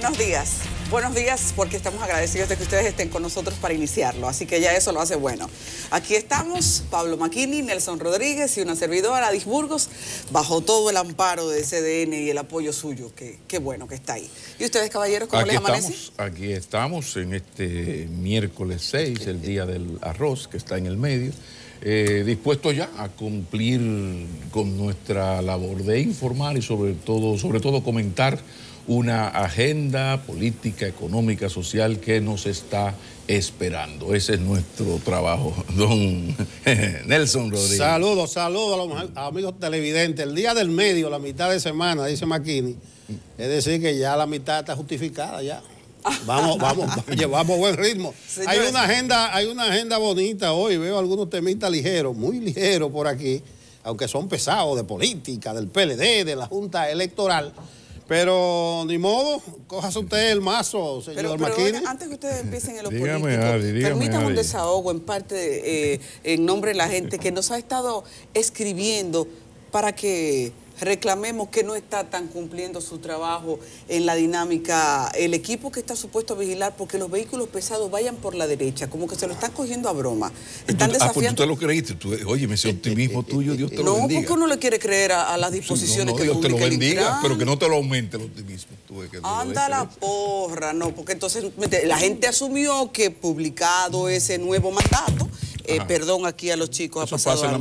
buenos días. Buenos días porque estamos agradecidos de que ustedes estén con nosotros para iniciarlo, así que ya eso lo hace bueno. Aquí estamos, Pablo Maquini, Nelson Rodríguez y una servidora, Adis Burgos, bajo todo el amparo de CDN y el apoyo suyo, que, bueno que está ahí. ¿Y ustedes, caballeros, cómo les amanece? Estamos, aquí estamos en este miércoles 6, el día del arroz que está en el medio. Eh, dispuesto dispuestos ya a cumplir con nuestra labor de informar y sobre todo, sobre todo comentar una agenda política, económica, social que nos está esperando. Ese es nuestro trabajo, don Nelson Rodríguez. Saludos, saludos a los amigos televidentes. El día del medio, la mitad de semana, dice Maquini, es decir que ya la mitad está justificada ya. Vamos, vamos, llevamos buen ritmo. hay una agenda, hay una agenda bonita hoy. Veo algunos temitas ligeros, muy ligeros por aquí, aunque son pesados de política, del PLD, de la Junta Electoral. Pero ni modo, cójase usted el mazo, señor pero, pero Antes que ustedes empiecen en lo político, un desahogo en parte eh, en nombre de la gente que nos ha estado escribiendo para que reclamemos que no está tan cumpliendo su trabajo en la dinámica el equipo que está supuesto a vigilar porque los vehículos pesados vayan por la derecha, como que se lo están cogiendo a broma. Están desafiando... Ah, pues tú te lo creíste. oye, ese eh, eh, optimismo eh, tuyo, Dios te lo bendiga. No, porque uno le quiere creer a, las disposiciones que no, no, que Dios te lo bendiga, pero que no te lo aumente el optimismo. Tú, Anda la porra, no, porque entonces la gente asumió que publicado ese nuevo mandato eh, perdón aquí a los chicos. ha pasado pasa en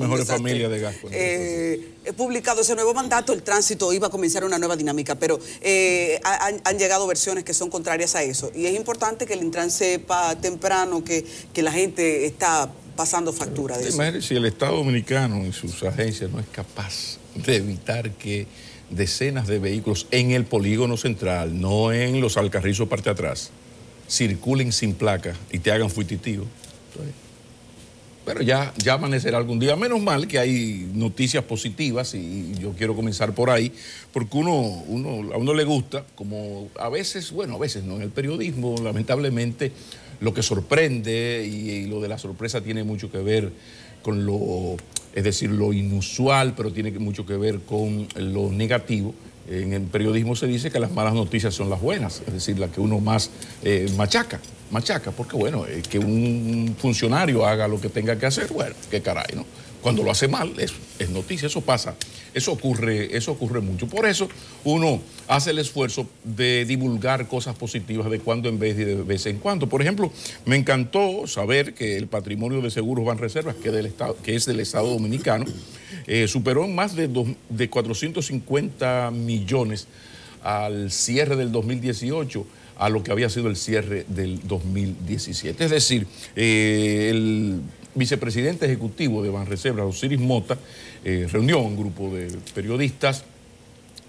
las de Gasco. Eh, he publicado ese nuevo mandato, el tránsito iba a comenzar una nueva dinámica, pero eh, han, llegado versiones que son contrarias a eso. Y es importante que el Intran sepa temprano que, la gente está pasando factura de eso. Si el Estado Dominicano y sus agencias no es capaz de evitar que decenas de vehículos en el polígono central, no en los alcarrizos parte atrás, circulen sin placa y te hagan fuititivo. Pero ya, ya amanecerá algún día. Menos mal que hay noticias positivas y yo quiero comenzar por ahí, porque uno, uno, a uno le gusta, como a veces, bueno, a veces no, en el periodismo lamentablemente lo que sorprende y, lo de la sorpresa tiene mucho que ver con lo, es decir, lo inusual, pero tiene mucho que ver con lo negativo. En el periodismo se dice que las malas noticias son las buenas, es decir, las que uno más eh, machaca machaca, porque bueno, eh, que un funcionario haga lo que tenga que hacer, bueno, qué caray, ¿no? Cuando lo hace mal, es, noticia, eso pasa, eso ocurre, eso ocurre mucho. Por eso uno hace el esfuerzo de divulgar cosas positivas de cuando en vez de, de vez en cuando. Por ejemplo, me encantó saber que el patrimonio de seguros van que, del estado, que es del Estado Dominicano, eh, superó en más de, dos, de 450 millones al cierre del 2018 a lo que había sido el cierre del 2017. Es decir, eh, el vicepresidente ejecutivo de Banreservas, Osiris Mota, eh, reunió a un grupo de periodistas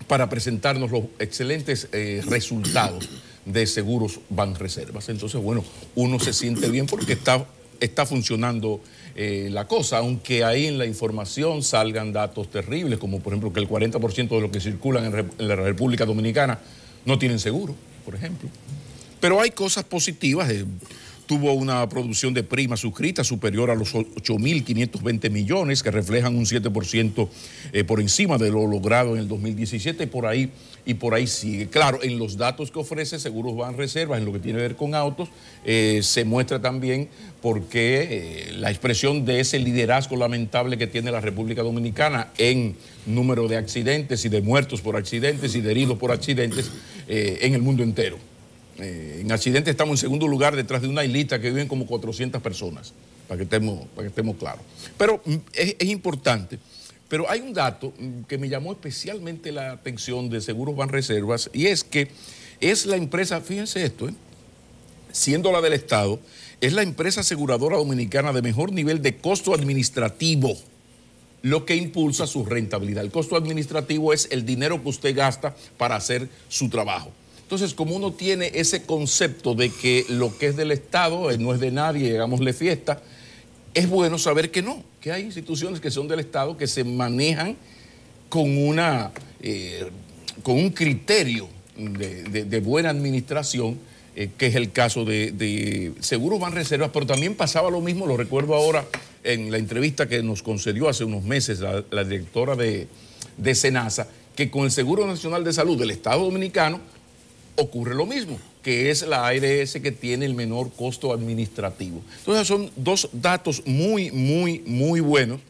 para presentarnos los excelentes eh, resultados de seguros Banreservas. Entonces, bueno, uno se siente bien porque está, está funcionando la cosa, aunque ahí en la información salgan datos terribles, como por ejemplo que el 40% de los que circulan en, en la República Dominicana no tienen seguro por ejemplo. Pero hay cosas positivas. tuvo una producción de prima suscrita superior a los 8.520 millones, que reflejan un 7% eh, por encima de lo logrado en el 2017 por ahí, y por ahí sigue. Claro, en los datos que ofrece Seguros Van Reservas, en lo que tiene que ver con autos, eh, se muestra también por qué eh, la expresión de ese liderazgo lamentable que tiene la República Dominicana en número de accidentes y de muertos por accidentes y de heridos por accidentes eh, en el mundo entero. Eh, en accidente estamos en segundo lugar detrás de una islita que viven como 400 personas, para que estemos, para que estemos claros. Pero mm, es, importante. Pero hay un dato mm, que me llamó especialmente la atención de Seguros reservas y es que es la empresa, fíjense esto, ¿eh? siendo la del Estado, es la empresa aseguradora dominicana de mejor nivel de costo administrativo lo que impulsa su rentabilidad. El costo administrativo es el dinero que usted gasta para hacer su trabajo. Entonces, como uno tiene ese concepto de que lo que es del Estado eh, no es de nadie, digámosle fiesta, es bueno saber que no, que hay instituciones que son del Estado que se manejan con, una, eh, con un criterio de, buena administración, eh, que es el caso de, Seguro Van Reservas, pero también pasaba lo mismo, lo recuerdo ahora en la entrevista que nos concedió hace unos meses la, directora de, de SENASA, que con el Seguro Nacional de Salud del Estado Dominicano ocurre lo mismo, que es la ARS que tiene el menor costo administrativo. Entonces son dos datos muy, muy, muy buenos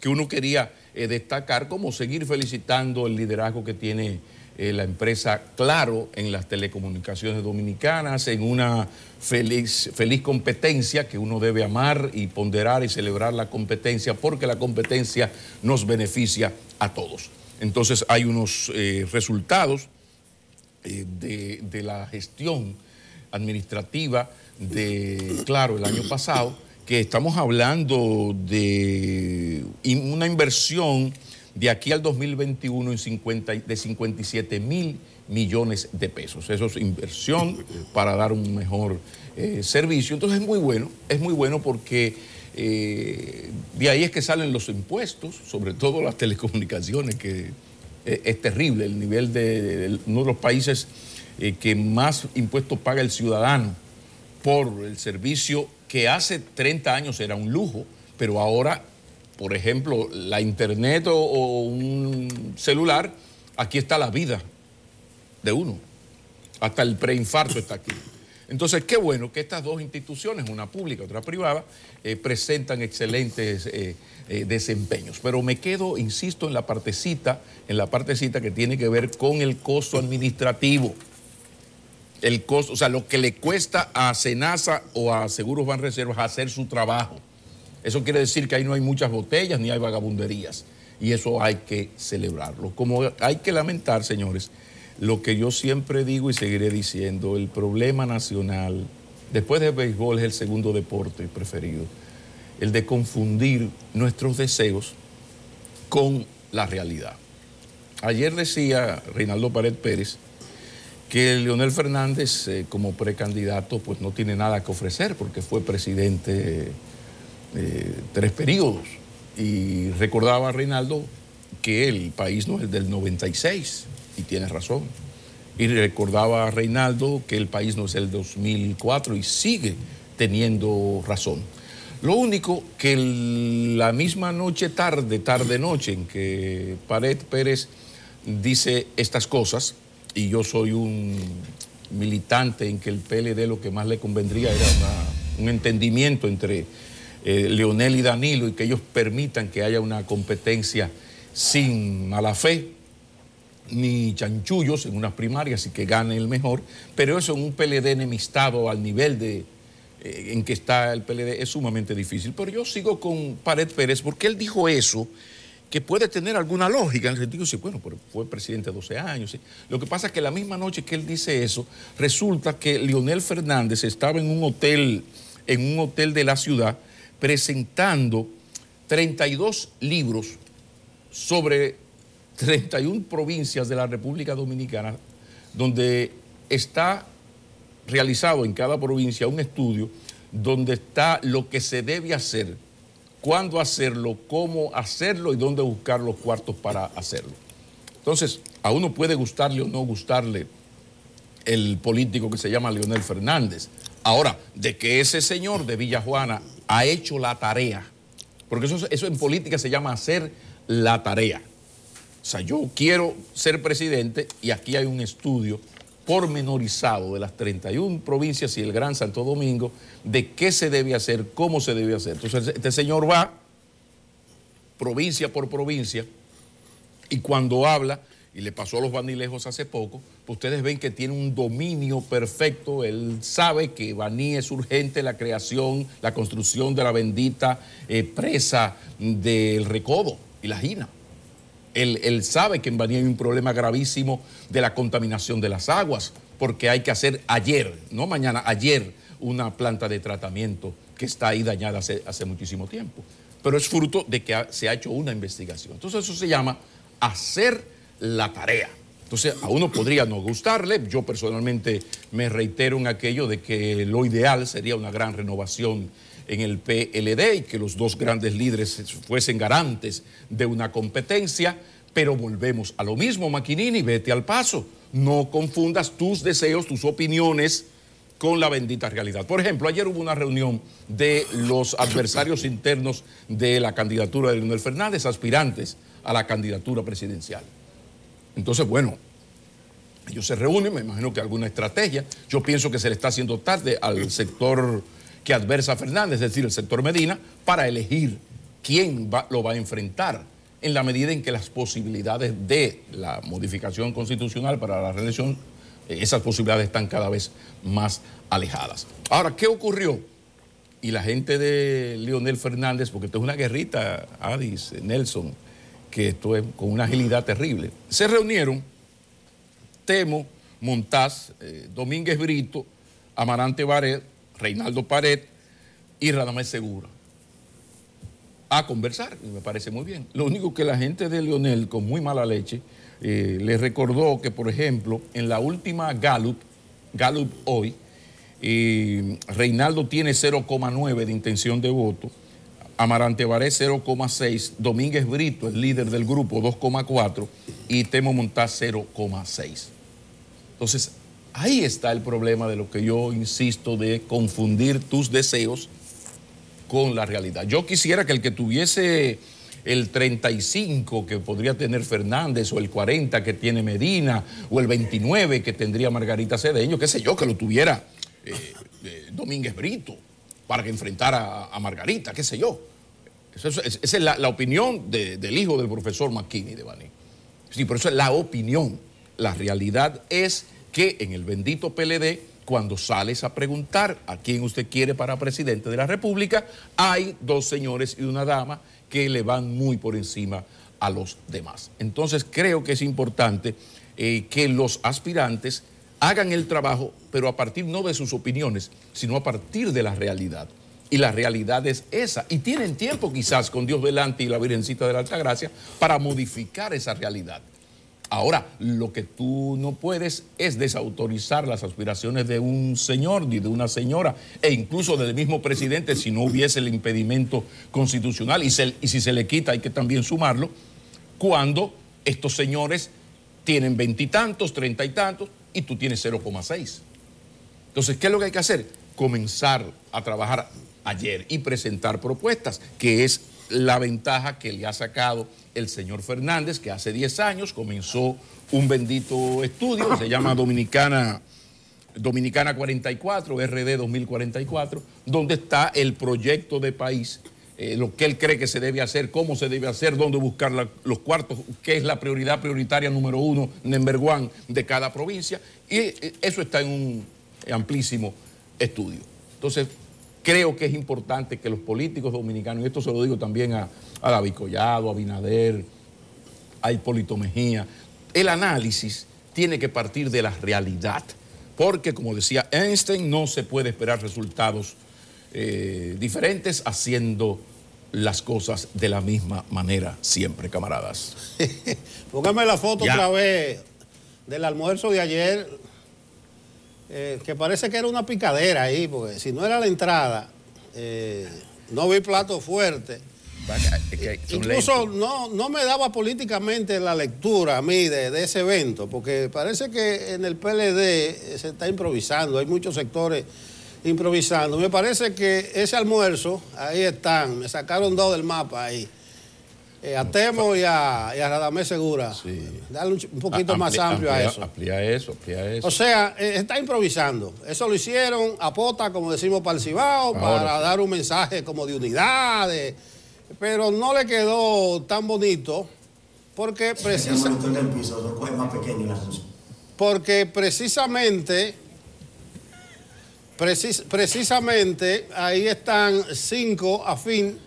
que uno quería eh, destacar como seguir felicitando el liderazgo que tiene eh, la empresa Claro en las telecomunicaciones dominicanas, en una feliz, feliz competencia que uno debe amar y ponderar y celebrar la competencia porque la competencia nos beneficia a todos. Entonces hay unos eh, resultados eh, de, de la gestión administrativa de Claro el año pasado que estamos hablando de una inversión de aquí al 2021 en de 57 mil millones de pesos. Eso es inversión para dar un mejor eh, servicio. Entonces es muy bueno, es muy bueno porque eh, de ahí es que salen los impuestos, sobre todo las telecomunicaciones, que eh, es terrible el nivel de, de uno de los países que más impuestos paga el ciudadano por el servicio que hace 30 años era un lujo, pero ahora por ejemplo, la internet o, un celular, aquí está la vida de uno. Hasta el preinfarto está aquí. Entonces, qué bueno que estas dos instituciones, una pública y otra privada, eh, presentan excelentes eh, eh, desempeños. Pero me quedo, insisto, en la partecita, en la partecita que tiene que ver con el costo administrativo. El costo, o sea, lo que le cuesta a Senasa o a Seguros Banreservas hacer su trabajo eso quiere decir que ahí no hay muchas botellas ni hay vagabunderías. Y eso hay que celebrarlo. Como hay que lamentar, señores, lo que yo siempre digo y seguiré diciendo, el problema nacional, después del béisbol, es el segundo deporte preferido. El de confundir nuestros deseos con la realidad. Ayer decía Reinaldo Pared Pérez que Leonel Fernández eh, como precandidato pues no tiene nada que ofrecer porque fue presidente eh, eh, tres periodos. Y recordaba a Reinaldo que el país no es el del 96, y tiene razón. Y recordaba a Reinaldo que el país no es el 2004 y sigue teniendo razón. Lo único que la misma noche tarde, tarde noche en que Pared Pérez dice estas cosas, y yo soy un militante en que el PLD lo que más le convendría era un entendimiento entre eh, Leonel y Danilo y que ellos permitan que haya una competencia sin mala fe ni chanchullos en unas primarias y que gane el mejor, pero eso en un PLD enemistado al nivel de, eh, en que está el PLD es sumamente difícil. Pero yo sigo con Pared Pérez porque él dijo eso que puede tener alguna lógica en el sentido de bueno, pero fue presidente 12 años. Lo que pasa es que la misma noche que él dice eso, resulta que Leonel Fernández estaba en un hotel, en un hotel de la ciudad, presentando 32 libros sobre 31 provincias de la República Dominicana, donde está realizado en cada provincia un estudio donde está lo que se debe hacer, cuándo hacerlo, cómo hacerlo y dónde buscar los cuartos para hacerlo. Entonces, a uno puede gustarle o no gustarle el político que se llama Leonel Fernández. Ahora, de que ese señor de Villa Juana ha hecho la tarea. Porque eso, eso en política se llama hacer la tarea. O sea, yo quiero ser presidente y aquí hay un estudio pormenorizado de las 31 provincias y el Gran Santo Domingo de qué se debe hacer, cómo se debe hacer. Entonces, este señor va provincia por provincia y cuando habla y le pasó a los banilejos hace poco, pues ustedes ven que tiene un dominio perfecto, él sabe que Baní es urgente la creación, la construcción de la bendita eh, presa del recobo y la Gina. Él, sabe que en Baní hay un problema gravísimo de la contaminación de las aguas, porque hay que hacer ayer, no mañana, ayer, una planta de tratamiento que está ahí dañada hace, hace muchísimo tiempo. Pero es fruto de que se ha hecho una investigación. Entonces eso se llama hacer la tarea. Entonces, a uno podría no gustarle, yo personalmente me reitero en aquello de que lo ideal sería una gran renovación en el PLD y que los dos grandes líderes fuesen garantes de una competencia, pero volvemos a lo mismo, Maquinini, vete al paso, no confundas tus deseos, tus opiniones con la bendita realidad. Por ejemplo, ayer hubo una reunión de los adversarios internos de la candidatura de Leonel Fernández, aspirantes a la candidatura presidencial. Entonces, bueno, ellos se reúnen, me imagino que alguna estrategia. Yo pienso que se le está haciendo tarde al sector que adversa a Fernández, es decir, el sector Medina, para elegir quién lo va a enfrentar en la medida en que las posibilidades de la modificación constitucional para la reelección, eh, esas posibilidades están cada vez más alejadas. Ahora, ¿qué ocurrió? Y la gente de Leonel Fernández, porque esto es una guerrita, Adis, Nelson, que esto es con una agilidad terrible. Se reunieron Temo, Montaz, eh, Domínguez Brito, Amarante Baret, Reinaldo Pared y Radamés Segura a conversar, y me parece muy bien. Lo único que la gente de Leonel, con muy mala leche, eh, le recordó que, por ejemplo, en la última Gallup, Gallup hoy, eh, Reinaldo tiene 0,9 de intención de voto, Amarante Baré 0,6, Domínguez Brito, el líder del grupo, 2,4 y Temo Montá 0,6. Entonces, ahí está el problema de lo que yo insisto de confundir tus deseos con la realidad. Yo quisiera que el que tuviese el 35 que podría tener Fernández, o el 40 que tiene Medina, o el 29 que tendría Margarita Cedeño, qué sé yo, que lo tuviera eh, eh, Domínguez Brito para enfrentar enfrentara a, Margarita, qué sé yo. Esa es, la, opinión del hijo del profesor McKinney de Baní. Sí, por eso es la opinión. La realidad es que en el bendito PLD, cuando sales a preguntar a quién usted quiere para presidente de la República, hay dos señores y una dama que le van muy por encima a los demás. Entonces creo que es importante eh, que los aspirantes hagan el trabajo, pero a partir no de sus opiniones, sino a partir de la realidad. Y la realidad es esa. Y tienen tiempo quizás con Dios delante y la Virgencita de la Alta Gracia para modificar esa realidad. Ahora, lo que tú no puedes es desautorizar las aspiraciones de un señor ni de una señora, e incluso del mismo presidente, si no hubiese el impedimento constitucional, y, y si se le quita hay que también sumarlo, cuando estos señores tienen veintitantos, treinta y tantos, y tú tienes 0,6. Entonces, ¿qué es lo que hay que hacer? Comenzar a trabajar ayer y presentar propuestas, que es la ventaja que le ha sacado el señor Fernández, que hace 10 años comenzó un bendito estudio, se llama Dominicana, Dominicana 44, RD 2044, donde está el proyecto de país eh, lo que él cree que se debe hacer, cómo se debe hacer, dónde buscar los cuartos, qué es la prioridad prioritaria número uno, en one, de cada provincia. Y eh, eso está en un amplísimo estudio. Entonces, creo que es importante que los políticos dominicanos, y esto se lo digo también a, a David Collado, a Binader, a Hipólito Mejía, el análisis tiene que partir de la realidad, porque como decía Einstein, no se puede esperar resultados eh, diferentes haciendo las cosas de la misma manera siempre, camaradas. Póngame la foto otra vez del almuerzo de ayer, eh, que parece que era una picadera ahí, porque si no era la entrada, eh, no vi plato fuerte. Incluso no, me daba políticamente la lectura a mí de, ese evento, porque parece que en el PLD se está improvisando, hay muchos sectores improvisando. Me parece que ese almuerzo, ahí están, me sacaron dos del mapa ahí. Eh, a Temo y a, a Radamés Segura. Sí. Dale un, poquito más amplio a eso. Amplía eso, amplía eso. O sea, eh, está improvisando. Eso lo hicieron a pota, como decimos, para el Cibao, para dar un mensaje como de unidad. pero no le quedó tan bonito porque precisamente... Porque precisamente precisamente ahí están cinco afín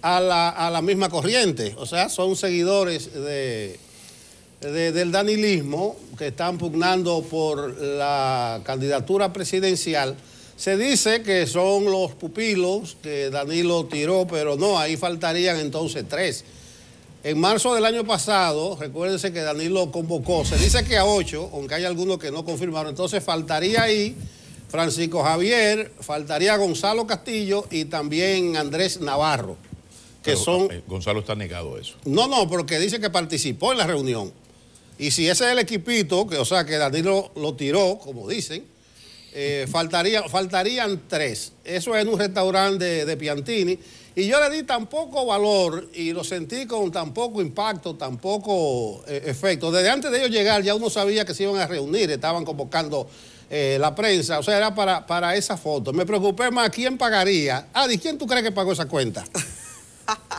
a la, a la misma corriente, o sea, son seguidores de, del danilismo que están pugnando por la candidatura presidencial. Se dice que son los pupilos que Danilo tiró, pero no, ahí faltarían entonces tres. En marzo del año pasado, recuérdense que Danilo convocó, se dice que a ocho, aunque hay algunos que no confirmaron, entonces faltaría ahí Francisco Javier, faltaría Gonzalo Castillo y también Andrés Navarro, que son... Eh, Gonzalo está negado eso. No, no, porque dice que participó en la reunión. Y si ese es el equipito, que, o sea, que Danilo lo tiró, como dicen, eh, faltaría, faltarían tres. Eso es en un restaurante de, Piantini. Y yo le di tan poco valor y lo sentí con tan poco impacto, tan poco eh, efecto. Desde antes de ellos llegar ya uno sabía que se iban a reunir, estaban convocando eh, la prensa, o sea, era para, esa foto. Me preocupé más quién pagaría. Adi, ¿quién tú crees que pagó esa cuenta?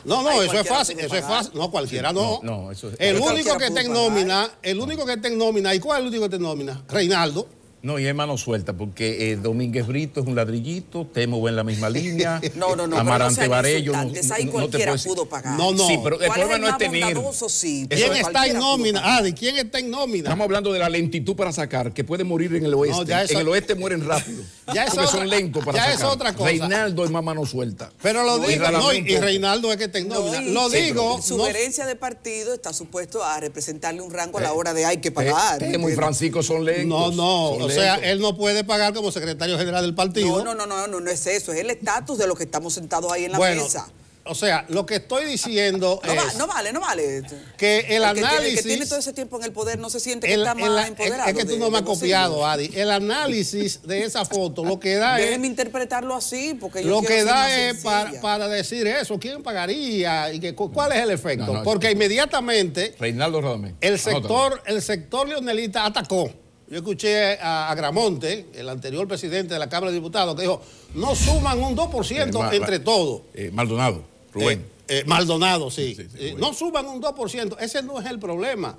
No, no, eso es fácil, eso es fácil. No, cualquiera no. no, eso el, único que te nómina, el único que está nómina, ¿y cuál es el único que te nómina? Reinaldo. No, y es mano suelta, porque eh, Domínguez Brito es un ladrillito, Temo va en la misma línea. no, no, no. Amarante Varello. No, ahí cualquiera te pudo pagar. No, no. Sí, pero el problema es no es tener. Sí, ¿Quién está en nómina? Ah, ¿de ¿quién está en nómina? Estamos hablando de la lentitud para sacar, que puede morir en el oeste. En el oeste mueren rápido. ya es porque son lentos para sacar. Ya es otra cosa. Reinaldo es más mano suelta. Pero lo digo, no, y Reinaldo es que está en nómina. lo digo. Su herencia de partido está supuesto a representarle un rango a la eh, hora de hay que eh, pagar. Temo y Francisco son lentos. No, no. O sea, él no puede pagar como secretario general del partido. No, no, no, no, no, es eso, es el estatus de los que estamos sentados ahí en la mesa. O sea, lo que estoy diciendo es. no vale, no vale. Que el, análisis. Que, el que tiene todo ese tiempo en el poder no se siente que está más empoderado. Es que tú no me has copiado, Adi. El análisis de esa foto lo que da es. Déjeme interpretarlo así, porque yo Lo que da es para, decir eso, ¿quién pagaría? y ¿Cuál es el efecto? porque inmediatamente. Reinaldo Rodríguez. El sector, el sector leonelita atacó. Yo escuché a, Gramonte, el anterior presidente de la Cámara de Diputados, que dijo, no suman un 2% eh, entre todos. Eh, Maldonado, Rubén. Eh, Maldonado, sí. no suman un 2%, ese no es el problema.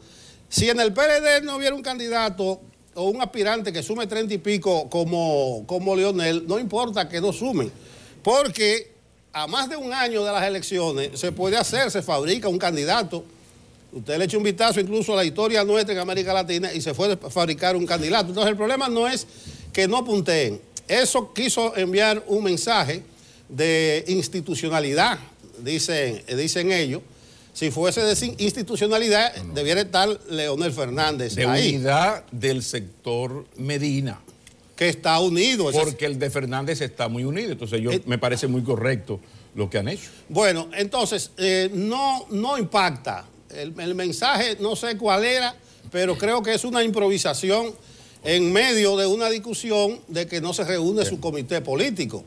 Si en el PLD no hubiera un candidato o un aspirante que sume 30 y pico como, como Leonel, no importa que no sumen, porque a más de un año de las elecciones se puede hacer, se fabrica un candidato. Usted le echa un vistazo incluso a la historia nuestra en América Latina y se fue a fabricar un candidato. Entonces el problema no es que no punteen. Eso quiso enviar un mensaje de institucionalidad, dicen, dicen ellos. Si fuese de institucionalidad, debiera estar Leonel Fernández. De ahí. unidad del sector Medina. Que está unido. Porque el de Fernández está muy unido. Entonces yo eh, me parece muy correcto lo que han hecho. Bueno, entonces eh, no, no impacta el, mensaje no sé cuál era, pero creo que es una improvisación en medio de una discusión de que no se reúne su comité político.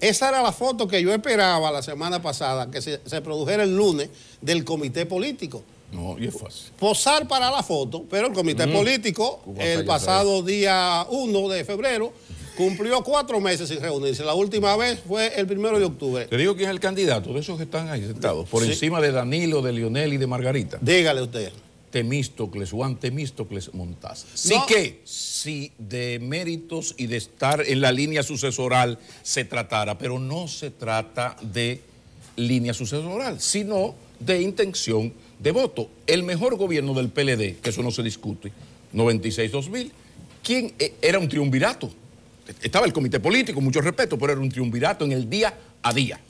Esa era la foto que yo esperaba la semana pasada, que se, produjera el lunes del comité político. No, y es fácil. Posar para la foto, pero el comité mm. político, el pasado día 1 de febrero, Cumplió cuatro meses sin reunirse. La última vez fue el primero de octubre. Te digo quién es el candidato de esos que están ahí sentados, por encima de Danilo, de Lionel y de Margarita. Dígale usted. Temístocles, Juan Temístocles Montaz. Sí que, si de méritos y de estar en la línea sucesoral se tratara, pero no se trata de línea sucesoral, sino de intención de voto. El mejor gobierno del PLD, que eso no se discute, 96-2000, ¿quién e-, era un triunvirato? estaba el comité político, mucho respeto, pero era un triunvirato en el día a día.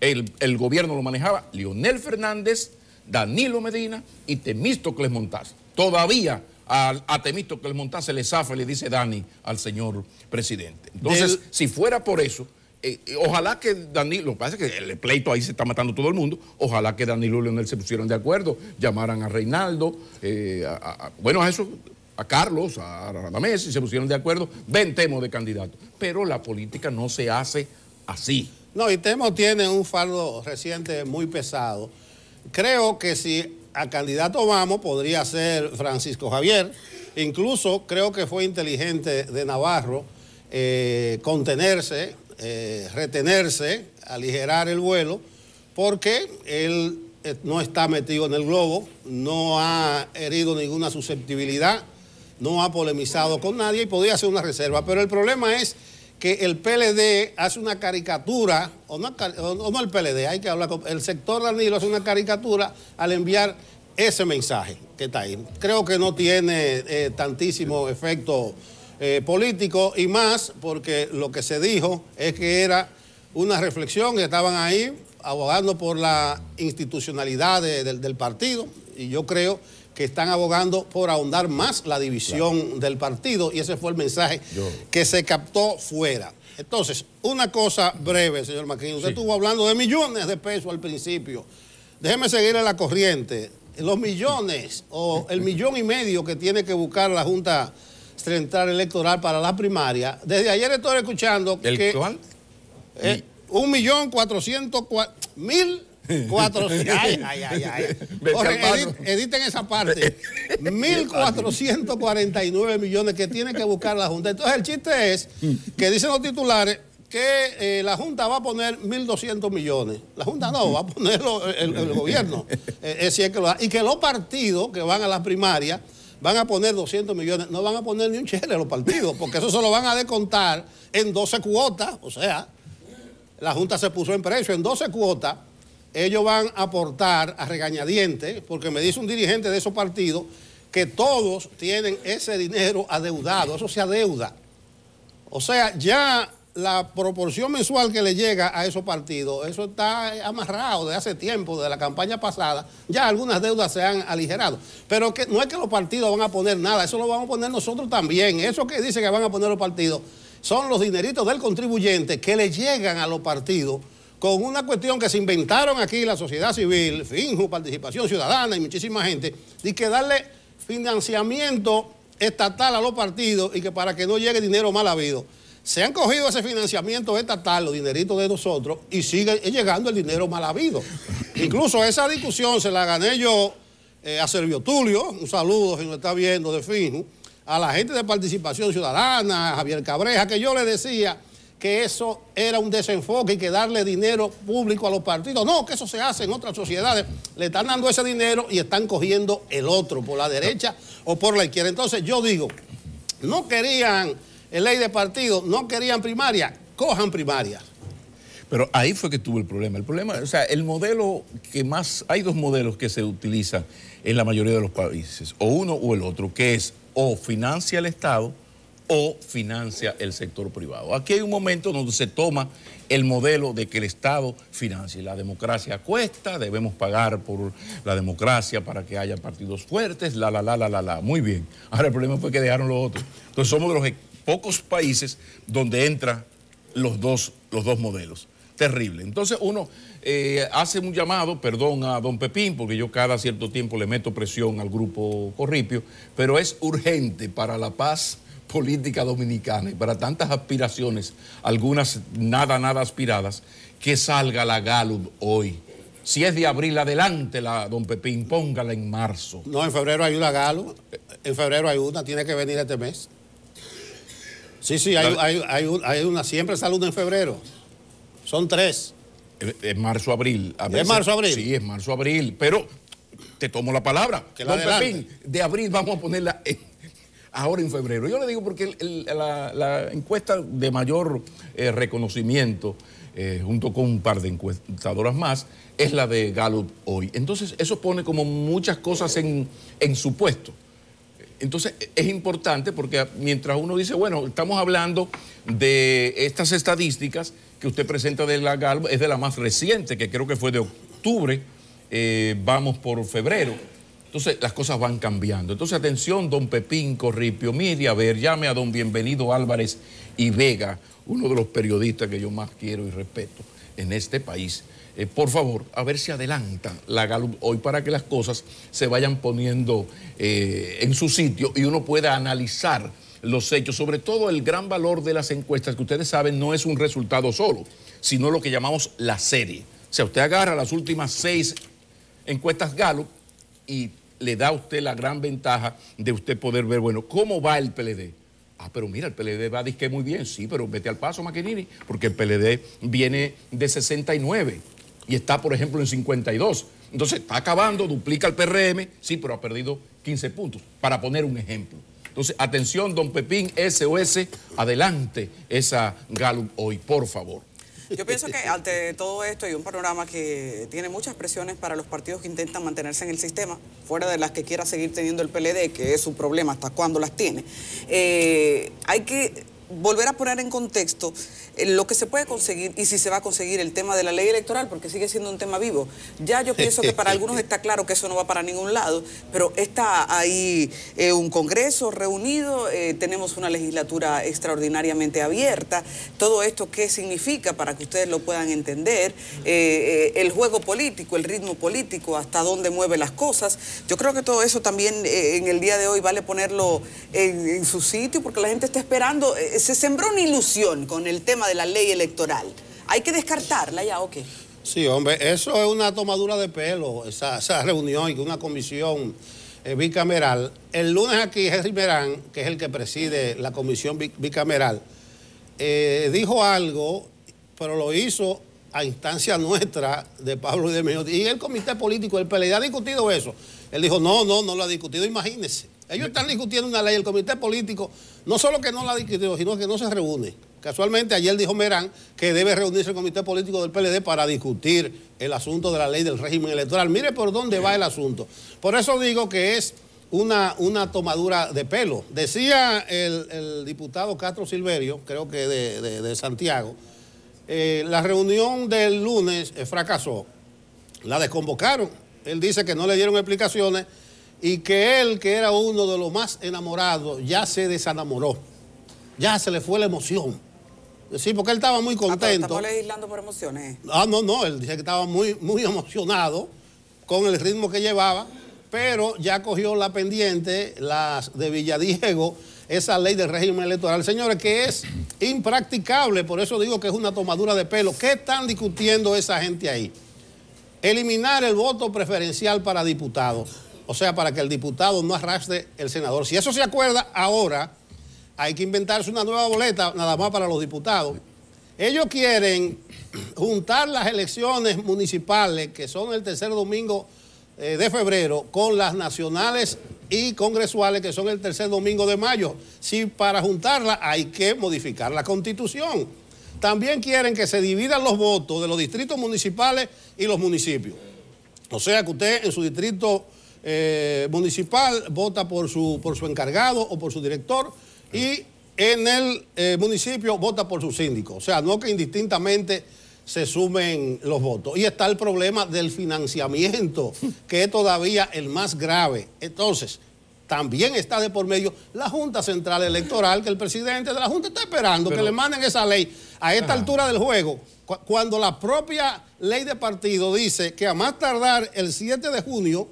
El, gobierno lo manejaba Leonel Fernández, Danilo Medina y Temístocles Montaz. Todavía a Temístocles Montaz se le zafa y le dice Dani al señor presidente. Entonces, si fuera por eso, eh, eh, ojalá que Danilo, lo que pasa es que el pleito ahí se está matando todo el mundo, ojalá que Danilo y Lionel se pusieran de acuerdo, llamaran a Reinaldo, eh, bueno, a eso a Carlos, a Radamés, y se pusieron de acuerdo, ven Temo de candidato. Pero la política no se hace así. No, y Temo tiene un faldo reciente muy pesado. Creo que si a candidato vamos, podría ser Francisco Javier. Incluso creo que fue inteligente de Navarro eh, contenerse, eh, retenerse, aligerar el vuelo, porque él eh, no está metido en el globo, no ha herido ninguna susceptibilidad no ha polemizado con nadie y podía hacer una reserva. Pero el problema es que el PLD hace una caricatura, o no, el PLD, hay que hablar con el sector Danilo hace una caricatura al enviar ese mensaje que está ahí. Creo que no tiene eh, tantísimo efecto eh, político y más porque lo que se dijo es que era una reflexión que estaban ahí abogando por la institucionalidad del partido y yo creo que están abogando por ahondar más la división del partido y ese fue el mensaje que se captó fuera. Entonces, una cosa breve, señor Maquín. Usted estuvo hablando de millones de pesos al principio. Déjeme seguir en la corriente. Los millones o el millón y medio que tiene que buscar la Junta Central Electoral para la primaria. Desde ayer estoy escuchando que... Eh, un millón cuatrocientos mil Ay, ay, ay, editen esa parte. 1.449 millones que tiene que buscar la Junta. Entonces, el chiste es que dicen los titulares que eh, la Junta va a poner 1.200 millones. La Junta no, va a ponerlo el, gobierno. Eh, eh, es y que los partidos que van a las primarias van a poner 200 millones. No van a poner ni un chile los partidos, porque eso se lo van a descontar en 12 cuotas. O sea, la Junta se puso en precio en 12 cuotas ellos van a aportar a regañadientes, porque me dice un dirigente de esos partidos que todos tienen ese dinero adeudado, eso se adeuda. O sea, ya la proporción mensual que le llega a esos partidos, eso está amarrado de hace tiempo, de la campaña pasada, ya algunas deudas se han aligerado. Pero que, no es que los partidos van a poner nada, eso lo vamos a poner nosotros también. Eso que dice que van a poner los partidos son los dineritos del contribuyente que le llegan a los partidos con una cuestión que se inventaron aquí la sociedad civil, Finju, Participación Ciudadana y muchísima gente, y que darle financiamiento estatal a los partidos y que para que no llegue dinero mal habido. Se han cogido ese financiamiento estatal, los dineritos de nosotros, y sigue llegando el dinero mal habido. Incluso esa discusión se la gané yo eh, a Servio Tulio, un saludo si nos está viendo de Finju, a la gente de Participación Ciudadana, a Javier Cabreja, que yo le decía que eso era un desenfoque y que darle dinero público a los partidos. No, que eso se hace en otras sociedades. Le están dando ese dinero y están cogiendo el otro, por la derecha o por la izquierda. Entonces yo digo, no querían ley de partido, no querían primaria, cojan primarias. Pero ahí fue que tuvo el problema. El problema, o sea, el modelo que más, hay dos modelos que se utilizan en la mayoría de los países, o uno o el otro, que es o financia el Estado o financia el sector privado. Aquí hay un momento donde se toma el modelo de que el Estado financie. La democracia cuesta, debemos pagar por la democracia para que haya partidos fuertes, la, la, la, la, la, la. Muy bien. Ahora el problema fue que dejaron los otros. Entonces somos de los e- pocos países donde entran los dos, los dos modelos. Terrible. Entonces uno eh, hace un llamado, perdón a don Pepín, porque yo cada cierto tiempo le meto presión al grupo Corripio, pero es urgente para la paz política dominicana y para tantas aspiraciones, algunas nada, nada aspiradas, que salga la Gallup hoy. Si es de abril adelante, la, don Pepín, póngala en marzo. No, en febrero hay una Gallup, en febrero hay una, tiene que venir este mes. Sí, sí, hay, hay, una, siempre saluda en febrero. Son tres. Es marzo, abril. ¿Es marzo, abril? Sí, es marzo, abril. Pero te tomo la palabra. Que don Pepín, de abril vamos a ponerla en ahora en febrero. Yo le digo porque la, encuesta de mayor eh, reconocimiento, eh, junto con un par de encuestadoras más, es la de Gallup hoy. Entonces, eso pone como muchas cosas en, su puesto. Entonces e, es importante porque mientras uno dice, bueno, estamos hablando de estas estadísticas que usted presenta de la Gallup, es de la más reciente, que creo que fue de octubre, eh, vamos por febrero. Entonces las cosas van cambiando. Entonces atención, don Pepín Corripio, media a ver, llame a don Bienvenido Álvarez y Vega, uno de los periodistas que yo más quiero y respeto en este país. Eh, por favor, a ver si adelanta la Galup hoy para que las cosas se vayan poniendo eh, en su sitio y uno pueda analizar los hechos, sobre todo el gran valor de las encuestas, que ustedes saben no es un resultado solo, sino lo que llamamos la serie. O sea, usted agarra las últimas seis encuestas Gallup y le da a usted la gran ventaja de usted poder ver, bueno, ¿cómo va el PLD? Ah, pero mira, el PLD va disque muy bien, sí, pero vete al paso, Maquinini, porque el PLD viene de 69 y está, por ejemplo, en 52. Entonces está acabando, duplica el PRM, sí, pero ha perdido 15 puntos, para poner un ejemplo. Entonces, atención, don Pepín, SOS, adelante esa Gallup hoy, por favor. Yo pienso que ante todo esto y un panorama que tiene muchas presiones para los partidos que intentan mantenerse en el sistema, fuera de las que quiera seguir teniendo el PLD, que es su problema hasta cuándo las tiene, eh, hay que volver a poner en contexto eh, lo que se puede conseguir y si se va a conseguir el tema de la ley electoral, porque sigue siendo un tema vivo. Ya yo pienso que para algunos está claro que eso no va para ningún lado, pero está ahí eh, un Congreso reunido, eh, tenemos una legislatura extraordinariamente abierta. Todo esto, ¿qué significa para que ustedes lo puedan entender? el juego político, el ritmo político, hasta dónde mueve las cosas. Yo creo que todo eso también en el día de hoy vale ponerlo en su sitio, porque la gente está esperando. se sembró una ilusión con el tema de la ley electoral. ¿Hay que descartarla ya o qué? Sí, hombre, eso es una tomadura de pelo, esa, reunión y una comisión eh, bicameral. El lunes aquí Henry Merán, que es el que preside la comisión bicameral, eh, dijo algo, pero lo hizo a instancia nuestra de Pablo y de mí. Y el comité político el PLD ha discutido eso. Él dijo, no, no, no lo ha discutido, imagínense. Ellos están discutiendo una ley, el comité político, no solo que no la ha discutido, sino que no se reúne. Casualmente ayer dijo Merán que debe reunirse el comité político del PLD para discutir el asunto de la ley del régimen electoral. Mire por dónde va el asunto. Por eso digo que es una, una tomadura de pelo. Decía el, diputado Castro Silverio, creo que de, Santiago, eh, la reunión del lunes eh, fracasó. La desconvocaron. Él dice que no le dieron explicaciones y que él, que era uno de los más enamorados, ya se desenamoró. Ya se le fue la emoción. Sí, porque él estaba muy ah, contento. Estaba legislando por emociones? Ah, no, no, él dice que estaba muy, muy emocionado con el ritmo que llevaba, pero ya cogió la pendiente, las de Villadiego, esa ley del régimen electoral. Señores, que es impracticable, por eso digo que es una tomadura de pelo. ¿Qué están discutiendo esa gente ahí? Eliminar el voto preferencial para diputados, o sea, para que el diputado no arrastre el senador. Si eso se acuerda ahora hay que inventarse una nueva boleta nada más para los diputados. Ellos quieren juntar las elecciones municipales, que son el tercer domingo eh, de febrero, con las nacionales y congresuales, que son el tercer domingo de mayo. Si para juntarlas hay que modificar la constitución. También quieren que se dividan los votos de los distritos municipales y los municipios. O sea que usted en su distrito eh, municipal vota por su, por su encargado o por su director y en el eh, municipio vota por su síndico. O sea, no que indistintamente se sumen los votos. Y está el problema del financiamiento, que es todavía el más grave. Entonces, también está de por medio la Junta Central Electoral, que el presidente de la Junta está esperando que le manden esa ley a esta altura del juego, cuando la propia ley de partido dice que a más tardar el 7 de junio,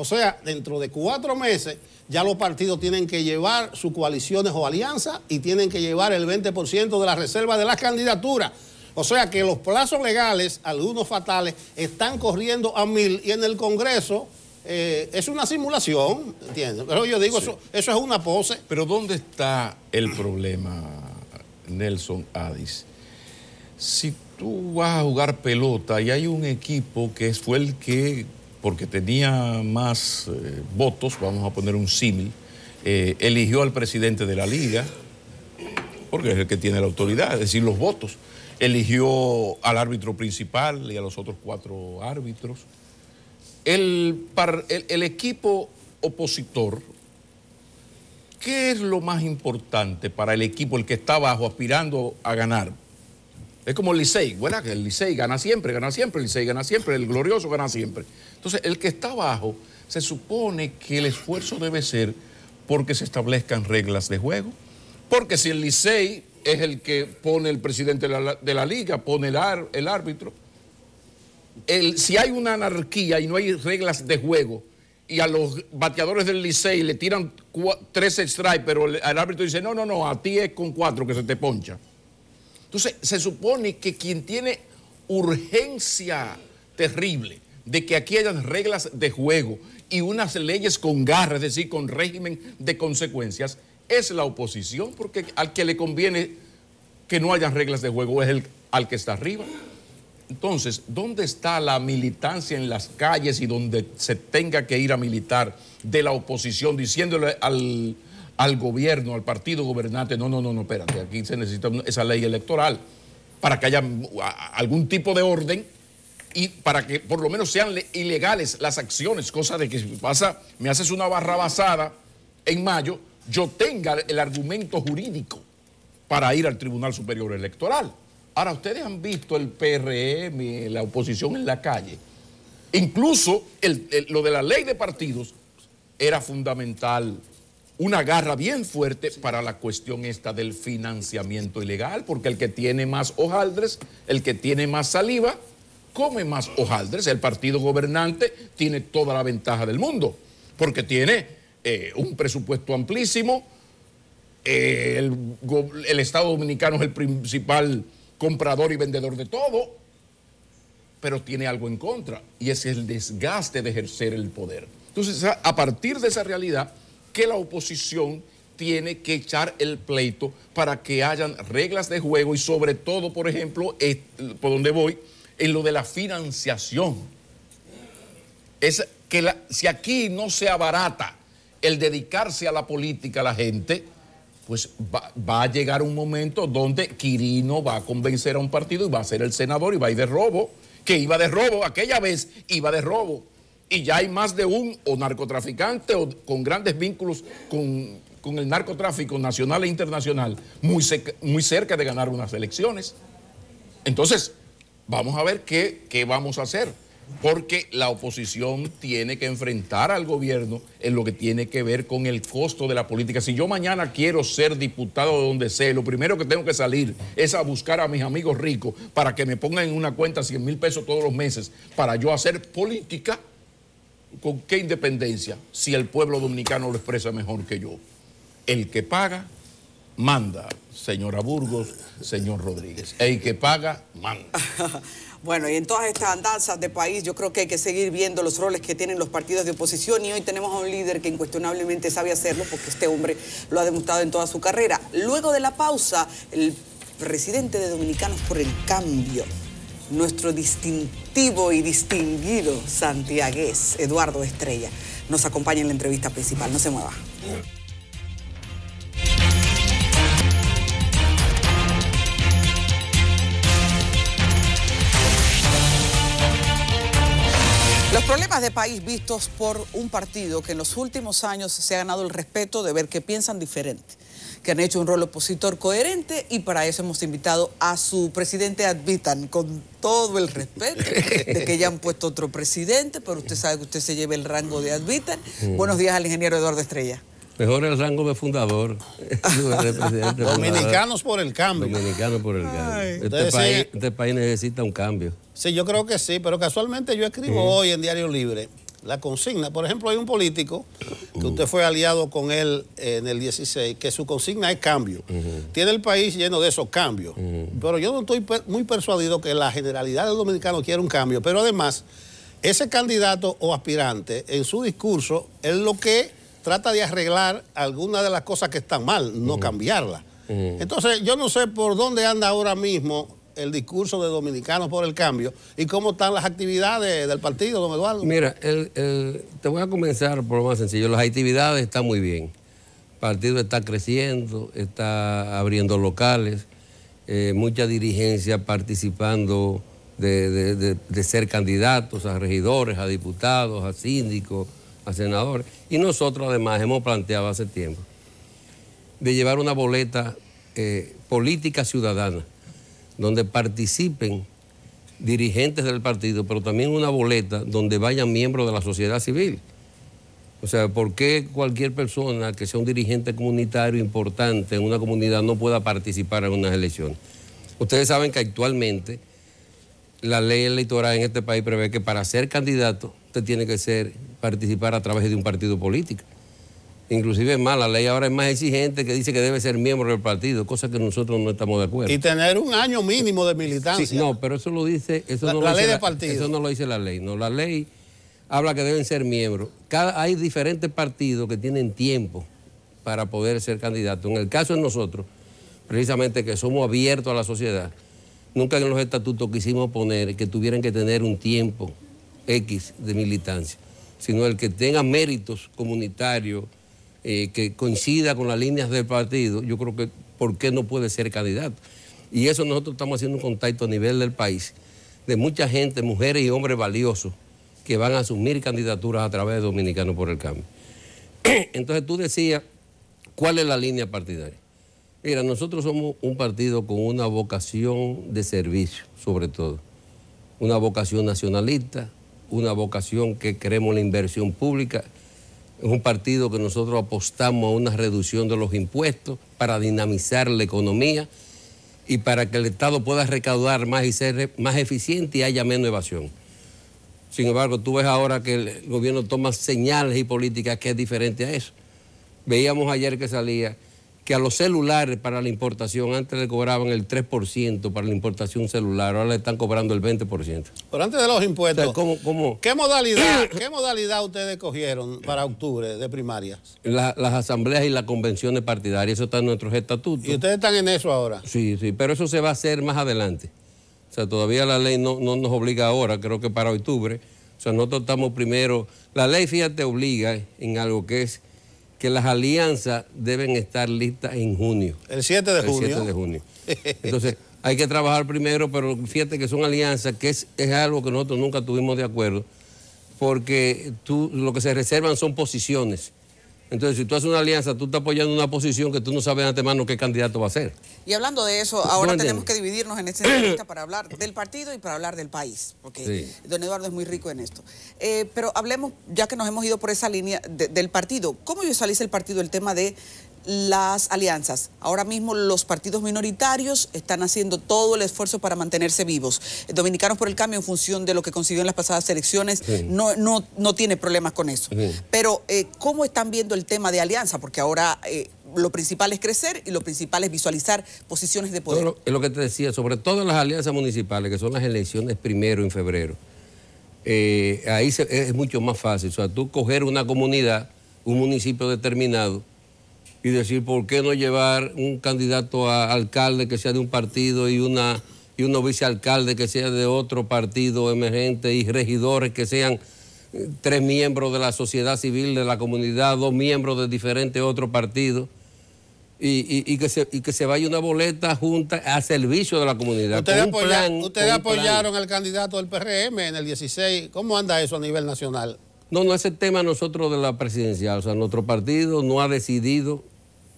o sea, dentro de cuatro meses ya los partidos tienen que llevar sus coaliciones o alianzas y tienen que llevar el 20% de la reserva de las candidaturas. O sea que los plazos legales, algunos fatales, están corriendo a mil y en el Congreso eh, es una simulación, ¿entiendes? Pero yo digo, eso, es una pose. Pero ¿dónde está el problema, Nelson Addis? Si tú vas a jugar pelota y hay un equipo que fue el que porque tenía más eh, votos, vamos a poner un símil, eh, eligió al presidente de la liga, porque es el que tiene la autoridad, es decir, los votos. Eligió al árbitro principal y a los otros cuatro árbitros. El, el, equipo opositor, ¿qué es lo más importante para el equipo, el que está abajo, aspirando a ganar? Es como el Licey, ¿verdad? Que el Licey gana siempre, gana siempre, el Licey gana siempre, el glorioso gana siempre. Entonces, el que está abajo, se supone que el esfuerzo debe ser porque se establezcan reglas de juego, porque si el Licey es el que pone el presidente de la, liga, pone el, árbitro, el, si hay una anarquía y no hay reglas de juego, y a los bateadores del Licey le tiran tres strikes, pero el, el, árbitro dice, no, no, no, a ti es con cuatro que se te poncha. Entonces, se supone que quien tiene urgencia terrible, de que aquí hayan reglas de juego y unas leyes con garra, es decir, con régimen de consecuencias, es la oposición, porque al que le conviene que no haya reglas de juego es el al que está arriba. Entonces, ¿dónde está la militancia en las calles y donde se tenga que ir a militar de la oposición diciéndole al, al gobierno, al partido gobernante, no, no, no, no, espérate, aquí se necesita esa ley electoral para que haya algún tipo de orden y para que por lo menos sean ilegales las acciones, cosa de que si pasa, me haces una barra basada en mayo, yo tenga el argumento jurídico para ir al Tribunal Superior Electoral. Ahora, ustedes han visto el PRM, e, la oposición en la calle. Incluso lo de la ley de partidos era fundamental, una garra bien fuerte para la cuestión esta del financiamiento ilegal, porque el que tiene más hojaldres, el que tiene más saliva, come más hojaldres, el partido gobernante tiene toda la ventaja del mundo, porque tiene eh, un presupuesto amplísimo, eh, el, el Estado Dominicano es el principal comprador y vendedor de todo, pero tiene algo en contra, y es el desgaste de ejercer el poder. Entonces, a partir de esa realidad, que la oposición tiene que echar el pleito para que hayan reglas de juego y sobre todo, por ejemplo, eh, por donde voy, en lo de la financiación. Es que si aquí no se abarata el dedicarse a la política a la gente, pues va, a llegar un momento donde Quirino va a convencer a un partido y va a ser el senador y va a ir de robo, que iba de robo, aquella vez iba de robo. Y ya hay más de un o narcotraficante o con grandes vínculos con, el narcotráfico nacional e internacional muy, muy cerca de ganar unas elecciones. Entonces, Vamos a ver qué, vamos a hacer, porque la oposición tiene que enfrentar al gobierno en lo que tiene que ver con el costo de la política. Si yo mañana quiero ser diputado de donde sea, lo primero que tengo que salir es a buscar a mis amigos ricos para que me pongan en una cuenta 100 mil pesos todos los meses para yo hacer política. ¿Con qué independencia? Si el pueblo dominicano lo expresa mejor que yo. El que paga, manda señora Burgos, señor Rodríguez. El que paga, mal. Bueno, y en todas estas andanzas de país yo creo que hay que seguir viendo los roles que tienen los partidos de oposición y hoy tenemos a un líder que incuestionablemente sabe hacerlo porque este hombre lo ha demostrado en toda su carrera. Luego de la pausa, el presidente de Dominicanos por el Cambio, nuestro distintivo y distinguido santiagués, Eduardo Estrella, nos acompaña en la entrevista principal. No se mueva. Los problemas de país vistos por un partido que en los últimos años se ha ganado el respeto de ver que piensan diferente, que han hecho un rol opositor coherente y para eso hemos invitado a su presidente Advitan con todo el respeto de que ya han puesto otro presidente, pero usted sabe que usted se lleva el rango de Advitan. Buenos días al ingeniero Eduardo Estrella. Mejor el rango de fundador. Dominicanos por el cambio. Dominicanos por el cambio. Este, este, país, necesita un cambio. Sí, yo creo que sí, pero casualmente yo escribo hoy en Diario Libre la consigna. Por ejemplo, hay un político que usted fue aliado con él eh, en el 16, que su consigna es cambio. Tiene el país lleno de esos cambios. Pero yo no estoy muy persuadido que la generalidad del dominicano quiere un cambio. Pero además, ese candidato o aspirante, en su discurso, es lo que trata de arreglar algunas de las cosas que están mal, no cambiarlas. Entonces, yo no sé por dónde anda ahora mismo el discurso de Dominicanos por el Cambio y cómo están las actividades del partido, don Eduardo. Mira, te voy a comenzar por lo más sencillo. Las actividades están muy bien. El partido está creciendo, está abriendo locales, eh, mucha dirigencia participando de, de ser candidatos a regidores, a diputados, a síndicos y nosotros además hemos planteado hace tiempo de llevar una boleta eh, política ciudadana, donde participen dirigentes del partido, pero también una boleta donde vayan miembros de la sociedad civil. O sea, ¿por qué cualquier persona que sea un dirigente comunitario importante en una comunidad no pueda participar en unas elecciones? Ustedes saben que actualmente la ley electoral en este país prevé que para ser candidato usted tiene que ser participar a través de un partido político. Inclusive es más, la ley ahora es más exigente que dice que debe ser miembro del partido, cosa que nosotros no estamos de acuerdo. Y tener un año mínimo de militancia. no, pero eso lo dice... Eso la, no lo ley dice no la ley, no. La ley habla que deben ser miembros. hay diferentes partidos que tienen tiempo para poder ser candidatos. En el caso de nosotros, precisamente que somos abiertos a la sociedad, nunca en los estatutos quisimos poner que tuvieran que tener un tiempo X de militancia, sino el que tenga méritos comunitarios, eh, que coincida con las líneas del partido, yo creo que ¿por qué no puede ser candidato? Y eso nosotros estamos haciendo un contacto a nivel del país, de mucha gente, mujeres y hombres valiosos, que van a asumir candidaturas a través de Dominicanos por el Cambio. Entonces tú decías, ¿cuál es la línea partidaria? Mira, nosotros somos un partido con una vocación de servicio, sobre todo. Una vocación nacionalista, una vocación que queremos la inversión pública. Es un partido que nosotros apostamos a una reducción de los impuestos para dinamizar la economía y para que el Estado pueda recaudar más y ser más eficiente y haya menos evasión. Sin embargo, tú ves ahora que el gobierno toma señales y políticas que es diferente a eso. Veíamos ayer que salía que a los celulares para la importación antes le cobraban el 3% para la importación celular, ahora le están cobrando el 20%. Pero antes de los impuestos, qué modalidad, ¿qué modalidad ustedes cogieron para octubre de primarias? las asambleas y las convenciones partidarias, eso está en nuestros estatutos. ¿Y ustedes están en eso ahora? Sí, sí, pero eso se va a hacer más adelante. O sea, todavía la ley no, no nos obliga ahora, creo que para octubre. O sea, nosotros estamos primero, la ley, fíjate, obliga en algo que es que las alianzas deben estar listas en junio. El 7 de junio. El 7 de junio. Entonces, hay que trabajar primero, pero fíjate que son alianzas, que es, es algo que nosotros nunca tuvimos de acuerdo, porque tú, lo que se reservan son posiciones. Entonces, si tú haces una alianza, tú estás apoyando una posición que tú no sabes de antemano qué candidato va a ser. Y hablando de eso, ahora tenemos que dividirnos en esta entrevista para hablar del partido y para hablar del país, porque don Eduardo es muy rico en esto. Eh, pero hablemos, ya que nos hemos ido por esa línea del partido, ¿cómo visualiza el partido el tema de las alianzas. Ahora mismo los partidos minoritarios están haciendo todo el esfuerzo para mantenerse vivos. Eh, Dominicanos por el cambio, en función de lo que consiguió en las pasadas elecciones, no, tiene problemas con eso. Pero, eh, ¿cómo están viendo el tema de alianza? Porque ahora eh, lo principal es crecer y lo principal es visualizar posiciones de poder. Lo, es lo que te decía, sobre todo las alianzas municipales, que son las elecciones primero en febrero. ahí es mucho más fácil. O sea, tú coger una comunidad, un municipio determinado, y decir por qué no llevar un candidato a alcalde que sea de un partido y una y uno vicealcalde que sea de otro partido emergente y regidores que sean eh, tres miembros de la sociedad civil de la comunidad, dos miembros de diferentes otros partidos. Y, que se, vaya una boleta junta a servicio de la comunidad. Ustedes, apoyaron al candidato del PRM en el 16. ¿Cómo anda eso a nivel nacional? No, no es el tema nosotros de la presidencial. O sea, nuestro partido no ha decidido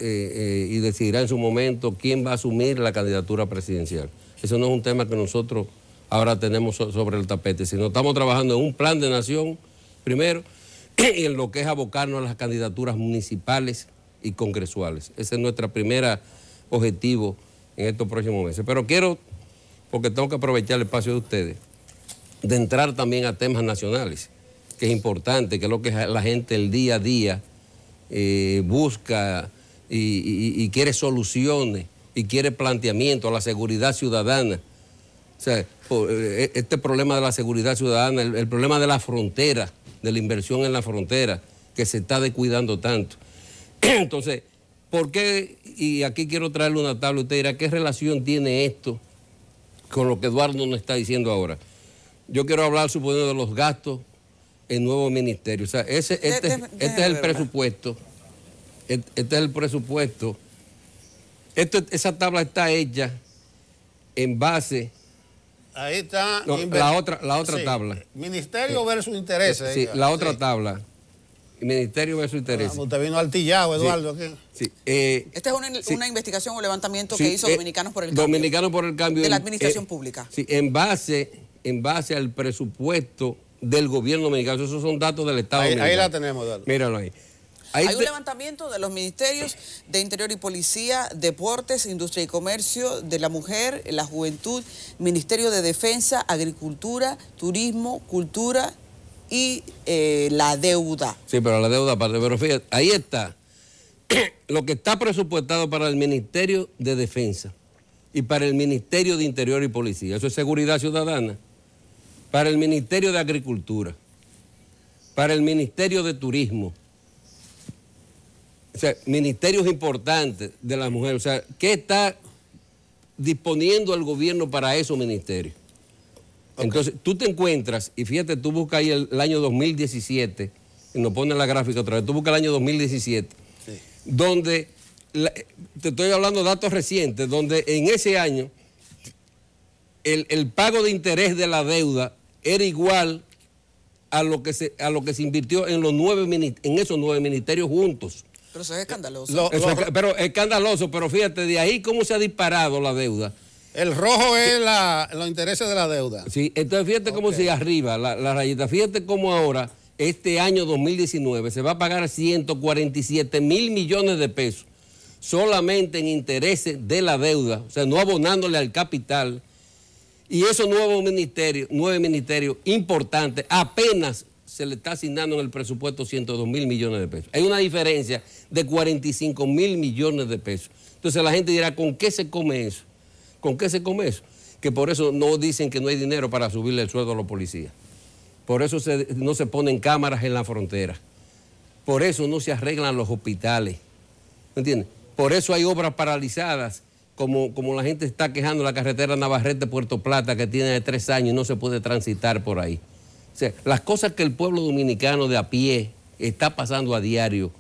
eh, eh, y decidirá en su momento quién va a asumir la candidatura presidencial. Eso no es un tema que nosotros ahora tenemos sobre el tapete, sino estamos trabajando en un plan de nación, primero, y en lo que es abocarnos a las candidaturas municipales y congresuales. Ese es nuestro primer objetivo en estos próximos meses. Pero quiero, porque tengo que aprovechar el espacio de ustedes, de entrar también a temas nacionales, que es importante, que es lo que la gente el día a día eh, busca y, quiere soluciones y quiere planteamiento a la seguridad ciudadana. O sea, eh, este problema de la seguridad ciudadana, el, problema de la frontera, de la inversión en la frontera, que se está descuidando tanto. Entonces, ¿por qué? Y aquí quiero traerle una tabla, usted dirá, ¿qué relación tiene esto con lo que Eduardo nos está diciendo ahora? Yo quiero hablar, suponiendo, de los gastos en nuevo ministerio. O sea, ese, este, este es el presupuesto este es el presupuesto. esa tabla está hecha en base. Ahí está. la otra, la otra tabla. Ministerio versus ah, intereses. Sí, la otra tabla. Ministerio versus intereses. Ah, usted vino altillado, Eduardo. Eh, Esta es una, investigación o levantamiento que hizo eh, Dominicanos por el Cambio. Dominicanos por el Cambio. De la Administración eh, Pública. Sí, en base, en base al presupuesto del gobierno dominicano. Esos son datos del Estado Ahí la tenemos, Eduardo. Míralo ahí. Hay, un levantamiento de los ministerios de Interior y Policía, Deportes, Industria y Comercio, de la Mujer, la Juventud, Ministerio de Defensa, Agricultura, Turismo, Cultura y eh, la deuda. Sí, pero la deuda Pero fíjate, ahí está lo que está presupuestado para el Ministerio de Defensa y para el Ministerio de Interior y Policía. Eso es Seguridad Ciudadana. Para el Ministerio de Agricultura. Para el Ministerio de Turismo o sea, ministerios importantes de las mujeres. O sea, ¿qué está disponiendo el gobierno para esos ministerios? Entonces, tú te encuentras, y fíjate, tú buscas ahí el, año 2017, y nos pone la gráfica otra vez, tú buscas el año 2017, donde, eh, te estoy hablando de datos recientes, donde en ese año el, pago de interés de la deuda era igual a lo que se, a lo que se invirtió en, los nueve, en esos nueve ministerios juntos. Pero eso es escandaloso. pero escandaloso, pero fíjate, de ahí cómo se ha disparado la deuda. El rojo es los intereses de la deuda. Sí, entonces fíjate cómo se arriba la, la rayita. Fíjate cómo ahora, este año 2019, se va a pagar 147 mil millones de pesos solamente en intereses de la deuda, o sea, no abonándole al capital. Y esos nuevos ministerios, nueve ministerios importantes, apenas se le está asignando en el presupuesto 102 mil millones de pesos. Hay una diferencia de 45 mil millones de pesos. Entonces la gente dirá, ¿con qué se come eso? ¿Con qué se come eso? Que por eso no dicen que no hay dinero para subirle el sueldo a los policías. Por eso no se ponen cámaras en la frontera. Por eso no se arreglan los hospitales. ¿Me entiendes? Por eso hay obras paralizadas, como, como la gente está quejando la carretera Navarrete-Puerto Plata, que tiene tres años y no se puede transitar por ahí las cosas que el pueblo dominicano de a pie está pasando a diario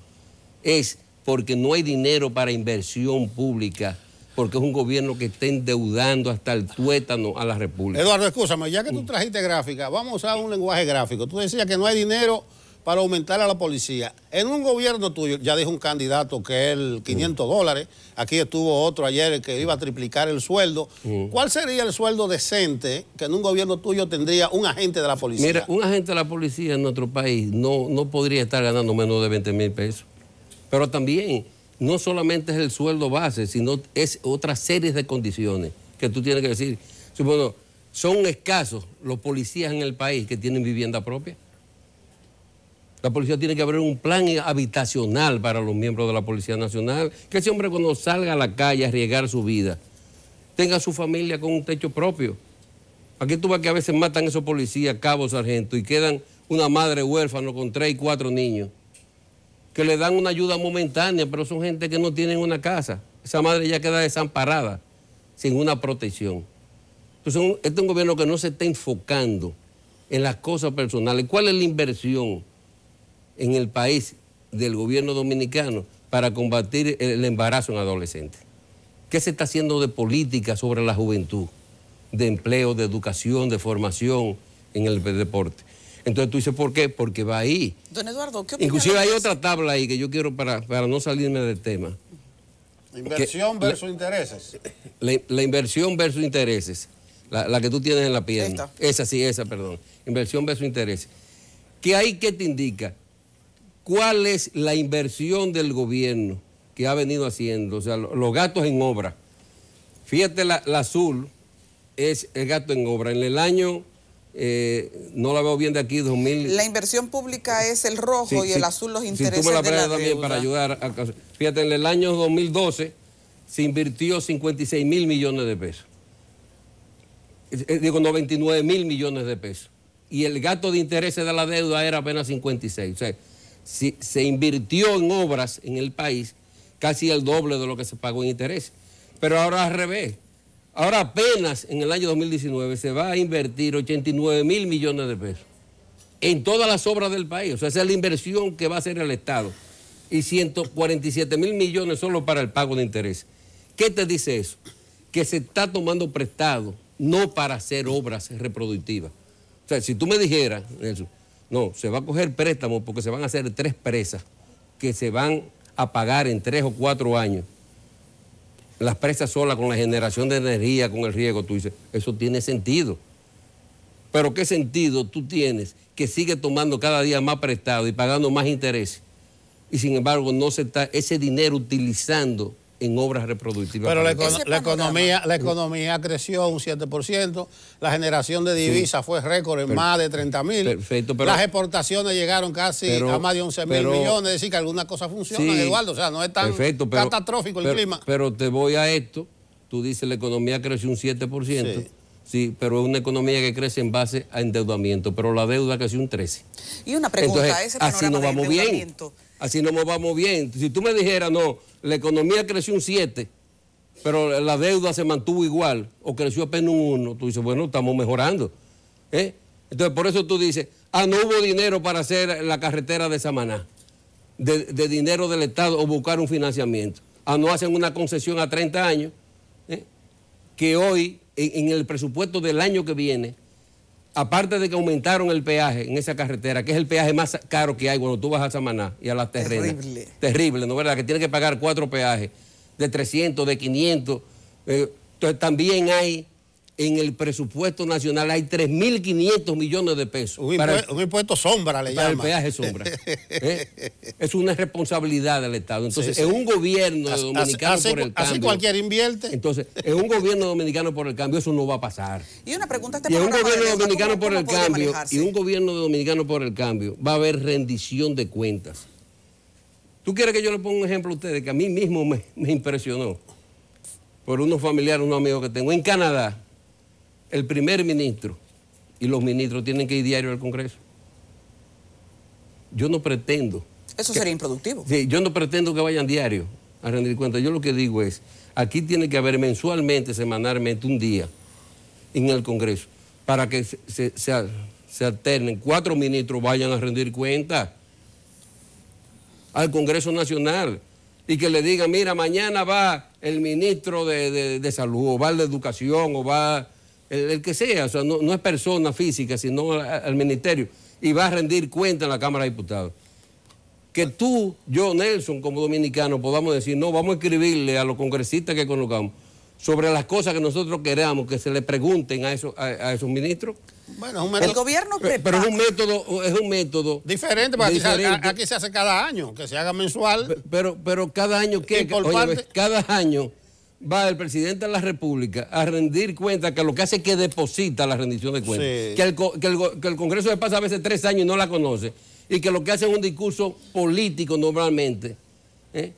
es porque no hay dinero para inversión pública, porque es un gobierno que está endeudando hasta el tuétano a la República. Eduardo, escúchame, ya que tú trajiste gráfica, vamos a usar un lenguaje gráfico. Tú decías que no hay dinero para aumentar a la policía. En un gobierno tuyo, ya dijo un candidato que el 500 mm. dólares, aquí estuvo otro ayer que iba a triplicar el sueldo. Mm. ¿Cuál sería el sueldo decente que en un gobierno tuyo tendría un agente de la policía? Mira, un agente de la policía en nuestro país no, no podría estar ganando menos de 20 mil pesos. Pero también, no solamente es el sueldo base, sino es otra serie de condiciones que tú tienes que decir. Supongo, son escasos los policías en el país que tienen vivienda propia. La policía tiene que haber un plan habitacional para los miembros de la Policía Nacional, que ese hombre cuando salga a la calle a arriesgar su vida, tenga su familia con un techo propio. Aquí tú ves que a veces matan a esos policías, cabos, sargento, y quedan una madre huérfana con tres y cuatro niños, que le dan una ayuda momentánea, pero son gente que no tienen una casa. Esa madre ya queda desamparada, sin una protección. Entonces, este es un gobierno que no se está enfocando en las cosas personales. ¿Cuál es la inversión? en el país del gobierno dominicano para combatir el embarazo en adolescentes? ¿Qué se está haciendo de política sobre la juventud, de empleo, de educación, de formación en el deporte? Entonces tú dices, ¿por qué? Porque va ahí. Don Eduardo, ¿qué Inclusive hay otra tabla ahí que yo quiero para, no salirme del tema. Inversión versus intereses. La, inversión versus intereses. La, que tú tienes en la pierna. Esa, sí, esa, perdón. Inversión versus intereses. ...¿qué hay que te indica cuál es la inversión del gobierno que ha venido haciendo, o sea, los gastos en obra. Fíjate, el azul es el gasto en obra. En el año, eh, no la veo bien de aquí, 2000. La inversión pública es el rojo y el azul los intereses. Si tú me la de también para ayudar. A, fíjate, en el año 2012 se invirtió 56 mil millones de pesos. digo, 99 mil millones de pesos. Y el gasto de intereses de la deuda era apenas 56. O sea, se, invirtió en obras en el país casi el doble de lo que se pagó en interés. Pero ahora al revés. Ahora apenas en el año 2019 se va a invertir 89 mil millones de pesos en todas las obras del país. O sea, esa es la inversión que va a hacer el Estado. Y 147 mil millones solo para el pago de interés. ¿Qué te dice eso? Que se está tomando prestado no para hacer obras reproductivas. O sea, si tú me dijeras, Nelson, no, se va a coger préstamo porque se van a hacer tres presas que se van a pagar en tres o cuatro años. Las presas solas con la generación de energía, con el riego, tú dices, eso tiene sentido. Pero ¿qué sentido tú tienes que sigue tomando cada día más prestado y pagando más interés? Y sin embargo no se está ese dinero utilizando en obras reproductivas. Pero la, economía, la economía creció un 7%, la generación de divisas fue récord en más de 30 mil. Las exportaciones llegaron casi a más de 11 mil millones, es decir, que algunas cosa funciona Eduardo, o sea, no es tan catastrófico el clima. Pero te voy a esto, tú dices la economía creció un 7%. Sí. pero es una economía que crece en base a endeudamiento, pero la deuda creció un 13. Y una pregunta, ese panorama así nos vamos de endeudamiento, así no nos vamos bien. Si tú me dijeras, no, la economía creció un 7, pero la deuda se mantuvo igual o creció apenas un 1, tú dices, bueno, estamos mejorando. ¿eh? Entonces, por eso tú dices, ah, no hubo dinero para hacer la carretera de Samaná, de, dinero del Estado o buscar un financiamiento. Ah, no hacen una concesión a 30 años, ¿eh? que hoy, en el presupuesto del año que viene, aparte de que aumentaron el peaje en esa carretera, que es el peaje más caro que hay cuando tú vas a Samaná y a las terrenas. Terrible. Terrible, ¿no verdad? Que tienes que pagar cuatro peajes de 300, de 500. entonces eh, también hay en el presupuesto nacional hay 3.500 millones de pesos. Un, para impuesto, sombra le para el peaje sombra. ¿Eh? Es una responsabilidad del Estado. Entonces, en un gobierno dominicano por el cambio... Así cualquier invierte. Entonces, en un gobierno dominicano por el cambio eso no va a pasar. Y una pregunta este Y en un gobierno dominicano por el cambio, y un gobierno dominicano por el cambio, va a haber rendición de cuentas. ¿Tú quieres que yo le ponga un ejemplo a ustedes que a mí mismo me, me impresionó? Por unos familiares, unos amigos que tengo en Canadá el primer ministro y los ministros tienen que ir diario al Congreso. Yo no pretendo. Eso sería improductivo. Sí, yo no pretendo que vayan diario a rendir cuentas. Yo lo que digo es, aquí tiene que haber mensualmente, semanalmente, un día en el Congreso para que se, alternen, cuatro ministros vayan a rendir cuentas al Congreso Nacional y que le digan, mira, mañana va el ministro de, de Salud o va el de Educación o va el, que sea, o sea, no, es persona física, sino el ministerio, y va a rendir cuenta en la Cámara de Diputados. Que tú, yo, Nelson, como dominicano, podamos decir, no, vamos a escribirle a los congresistas que colocamos sobre las cosas que nosotros queramos que se le pregunten a esos, a, esos ministros. Bueno, es un método. El gobierno prepara. Pero es un método, es un método diferente, porque Aquí, se, hace cada año, que se haga mensual. Pero, pero cada año qué, Oye, cada año va el presidente de la República a rendir cuenta que lo que hace es que deposita la rendición de cuentas. Que, el, Congreso le pasa a veces tres años y no la conoce. Y que lo que hace es un discurso político normalmente, ¿eh?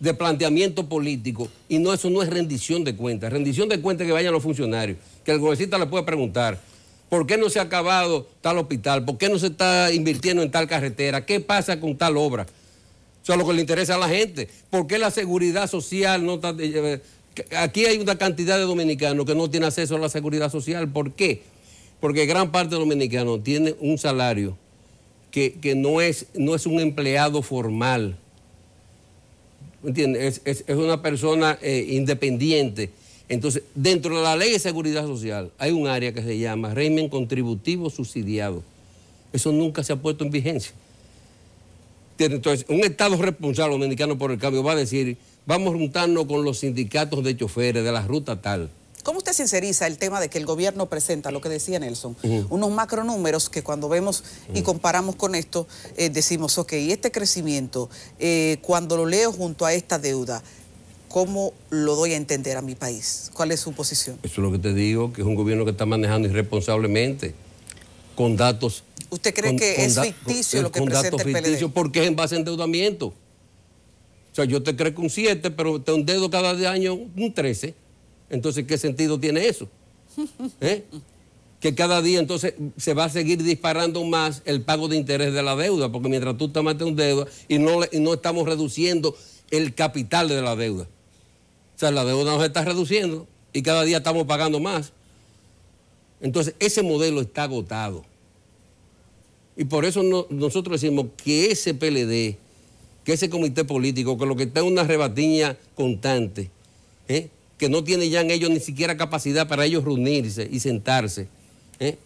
de planteamiento político. Y no, eso no es rendición de cuentas. Rendición de cuentas que vayan los funcionarios. Que el congresista le pueda preguntar. ¿Por qué no se ha acabado tal hospital? ¿Por qué no se está invirtiendo en tal carretera? ¿Qué pasa con tal obra? eso es lo que le interesa a la gente. ¿Por qué la seguridad social no está eh, Aquí hay una cantidad de dominicanos que no tienen acceso a la seguridad social. ¿Por qué? Porque gran parte de dominicanos tiene un salario que, no, es, no, es, un empleado formal. ¿Entiendes? Es, una persona eh, independiente. Entonces, dentro de la ley de seguridad social hay un área que se llama régimen contributivo subsidiado. Eso nunca se ha puesto en vigencia. Entonces, un Estado responsable dominicano por el cambio va a decir, vamos a juntarnos con los sindicatos de choferes de la ruta tal. ¿Cómo usted sinceriza el tema de que el gobierno presenta, lo que decía Nelson, unos macronúmeros que cuando vemos y comparamos con esto, eh, decimos, ok, este crecimiento, eh, cuando lo leo junto a esta deuda, ¿cómo lo doy a entender a mi país? ¿Cuál es su posición? Eso es lo que te digo, que es un gobierno que está manejando irresponsablemente, con datos... ¿Usted cree que es ficticio eh, lo que presenta el PLD? Ficticio porque es en base a endeudamiento sea, yo te creo que un 7, pero te un dedo cada año un 13. Entonces, ¿qué sentido tiene eso? ¿Eh? Que cada día entonces se va a seguir disparando más el pago de interés de la deuda, porque mientras tú te mates un deuda y no, no estamos reduciendo el capital de la deuda. O sea, la deuda nos está reduciendo y cada día estamos pagando más. Entonces, ese modelo está agotado. Y por eso nosotros decimos que ese PLD que ese comité político, que lo que está en una rebatiña constante, ¿eh? que no tiene ya en ellos ni siquiera capacidad para ellos reunirse y sentarse, ¿eh?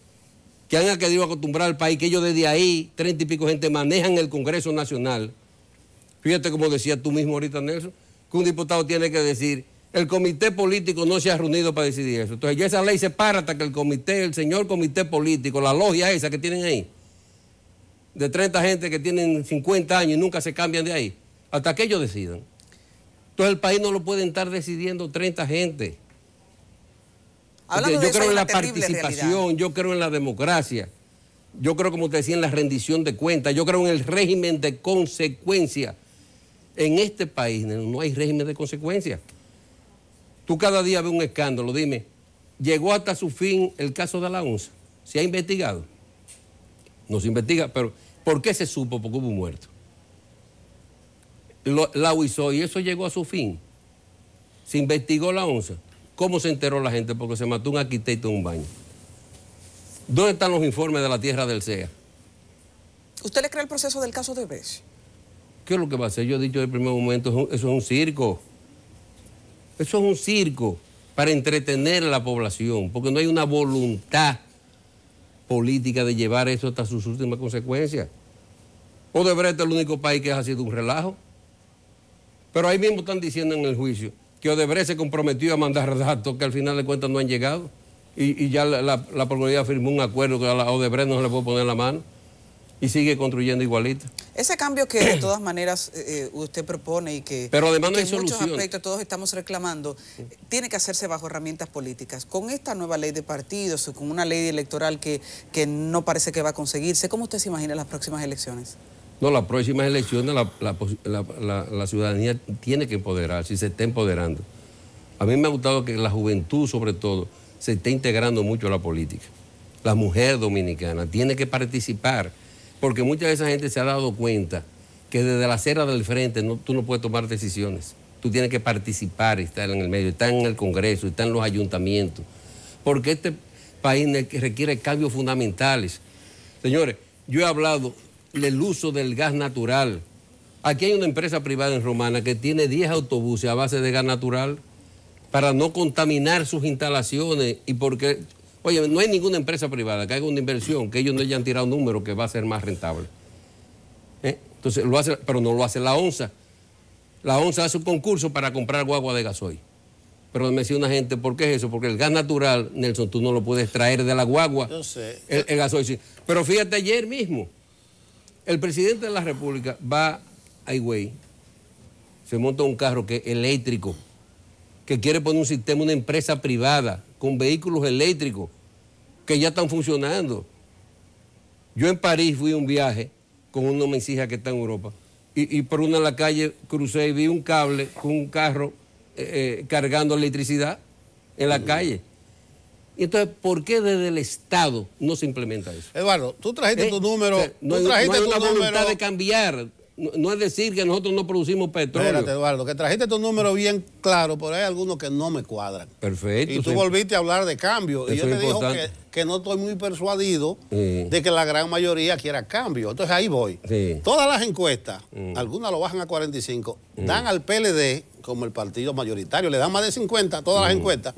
que han querido acostumbrar al país, que ellos desde ahí, treinta y pico gente, manejan el Congreso Nacional. Fíjate como decía tú mismo ahorita, Nelson, que un diputado tiene que decir, el comité político no se ha reunido para decidir eso. Entonces ya esa ley se para hasta que el comité, el señor comité político, la logia esa que tienen ahí, de 30 gente que tienen 50 años y nunca se cambian de ahí, hasta que ellos decidan. Entonces el país no lo pueden estar decidiendo 30 gente. yo creo en la participación, yo creo en la democracia, yo creo, como te decía, en la rendición de cuentas, yo creo en el régimen de consecuencia. En este país no hay régimen de consecuencia. Tú cada día ves un escándalo, dime, llegó hasta su fin el caso de la se ha investigado no se investiga, pero ¿por qué se supo? Porque hubo un muerto. la UISO y eso llegó a su fin. Se investigó la onza. ¿Cómo se enteró la gente? Porque se mató un arquitecto en un baño. ¿Dónde están los informes de la tierra del CEA? ¿Usted le cree el proceso del caso de Bes? ¿Qué es lo que va a hacer? Yo he dicho desde el primer momento, eso es un circo. Eso es un circo para entretener a la población, porque no hay una voluntad política de llevar eso hasta sus últimas consecuencias. Odebrecht este es el único país que ha sido un relajo. Pero ahí mismo están diciendo en el juicio que Odebrecht se comprometió a mandar datos que al final de cuentas no han llegado. Y, ya la, la, firmó un acuerdo que a Odebrecht no se le puede poner la mano y sigue construyendo igualito. Ese cambio que de todas maneras eh, eh, usted propone y que, Pero además en muchos aspectos todos estamos reclamando, tiene que hacerse bajo herramientas políticas. Con esta nueva ley de partidos, o con una ley electoral que, no parece que va a conseguirse, ¿cómo usted se imagina las próximas elecciones? No, las próximas elecciones la, ciudadanía tiene que empoderarse y se está empoderando. A mí me ha gustado que la juventud, sobre todo, se esté integrando mucho a la política. La mujer dominicana tiene que participar porque mucha de esa gente se ha dado cuenta que desde la acera del frente no, tú no puedes tomar decisiones. Tú tienes que participar, estar en el medio, estar en el Congreso, estar en los ayuntamientos, porque este país requiere cambios fundamentales. Señores, yo he hablado del uso del gas natural. Aquí hay una empresa privada en Romana que tiene 10 autobuses a base de gas natural para no contaminar sus instalaciones y porque Oye, no hay ninguna empresa privada que haga una inversión que ellos no hayan tirado un número que va a ser más rentable. ¿Eh? Entonces lo hace, pero no lo hace la ONSA. La ONSA hace un concurso para comprar guagua de gasoil. Pero me decía una gente, ¿por qué es eso? Porque el gas natural, Nelson, tú no lo puedes traer de la guagua. sé. El, gasoil sí. Pero fíjate, ayer mismo, el presidente de la República va a Higüey, se monta un carro que eléctrico, que quiere poner un sistema, una empresa privada con vehículos eléctricos que ya están funcionando. Yo en París fui un viaje con uno de que está en Europa y, por una de la calle crucé y vi un cable con un carro eh, eh, cargando electricidad en la mm. calle. Y entonces, ¿por qué desde el Estado no se implementa eso? Eduardo, tú trajiste tu número. voluntad de cambiar no es decir que nosotros no producimos petróleo. Espérate, Eduardo, que trajiste tu número bien claro, pero hay algunos que no me cuadran. Perfecto. Y tú volviste a hablar de cambio. y yo te digo que, no estoy muy persuadido de que la gran mayoría quiera cambio. Entonces ahí voy. Todas las encuestas, mm. algunas lo bajan a 45, mm. dan al PLD como el partido mayoritario. Le dan más de 50 a todas las encuestas.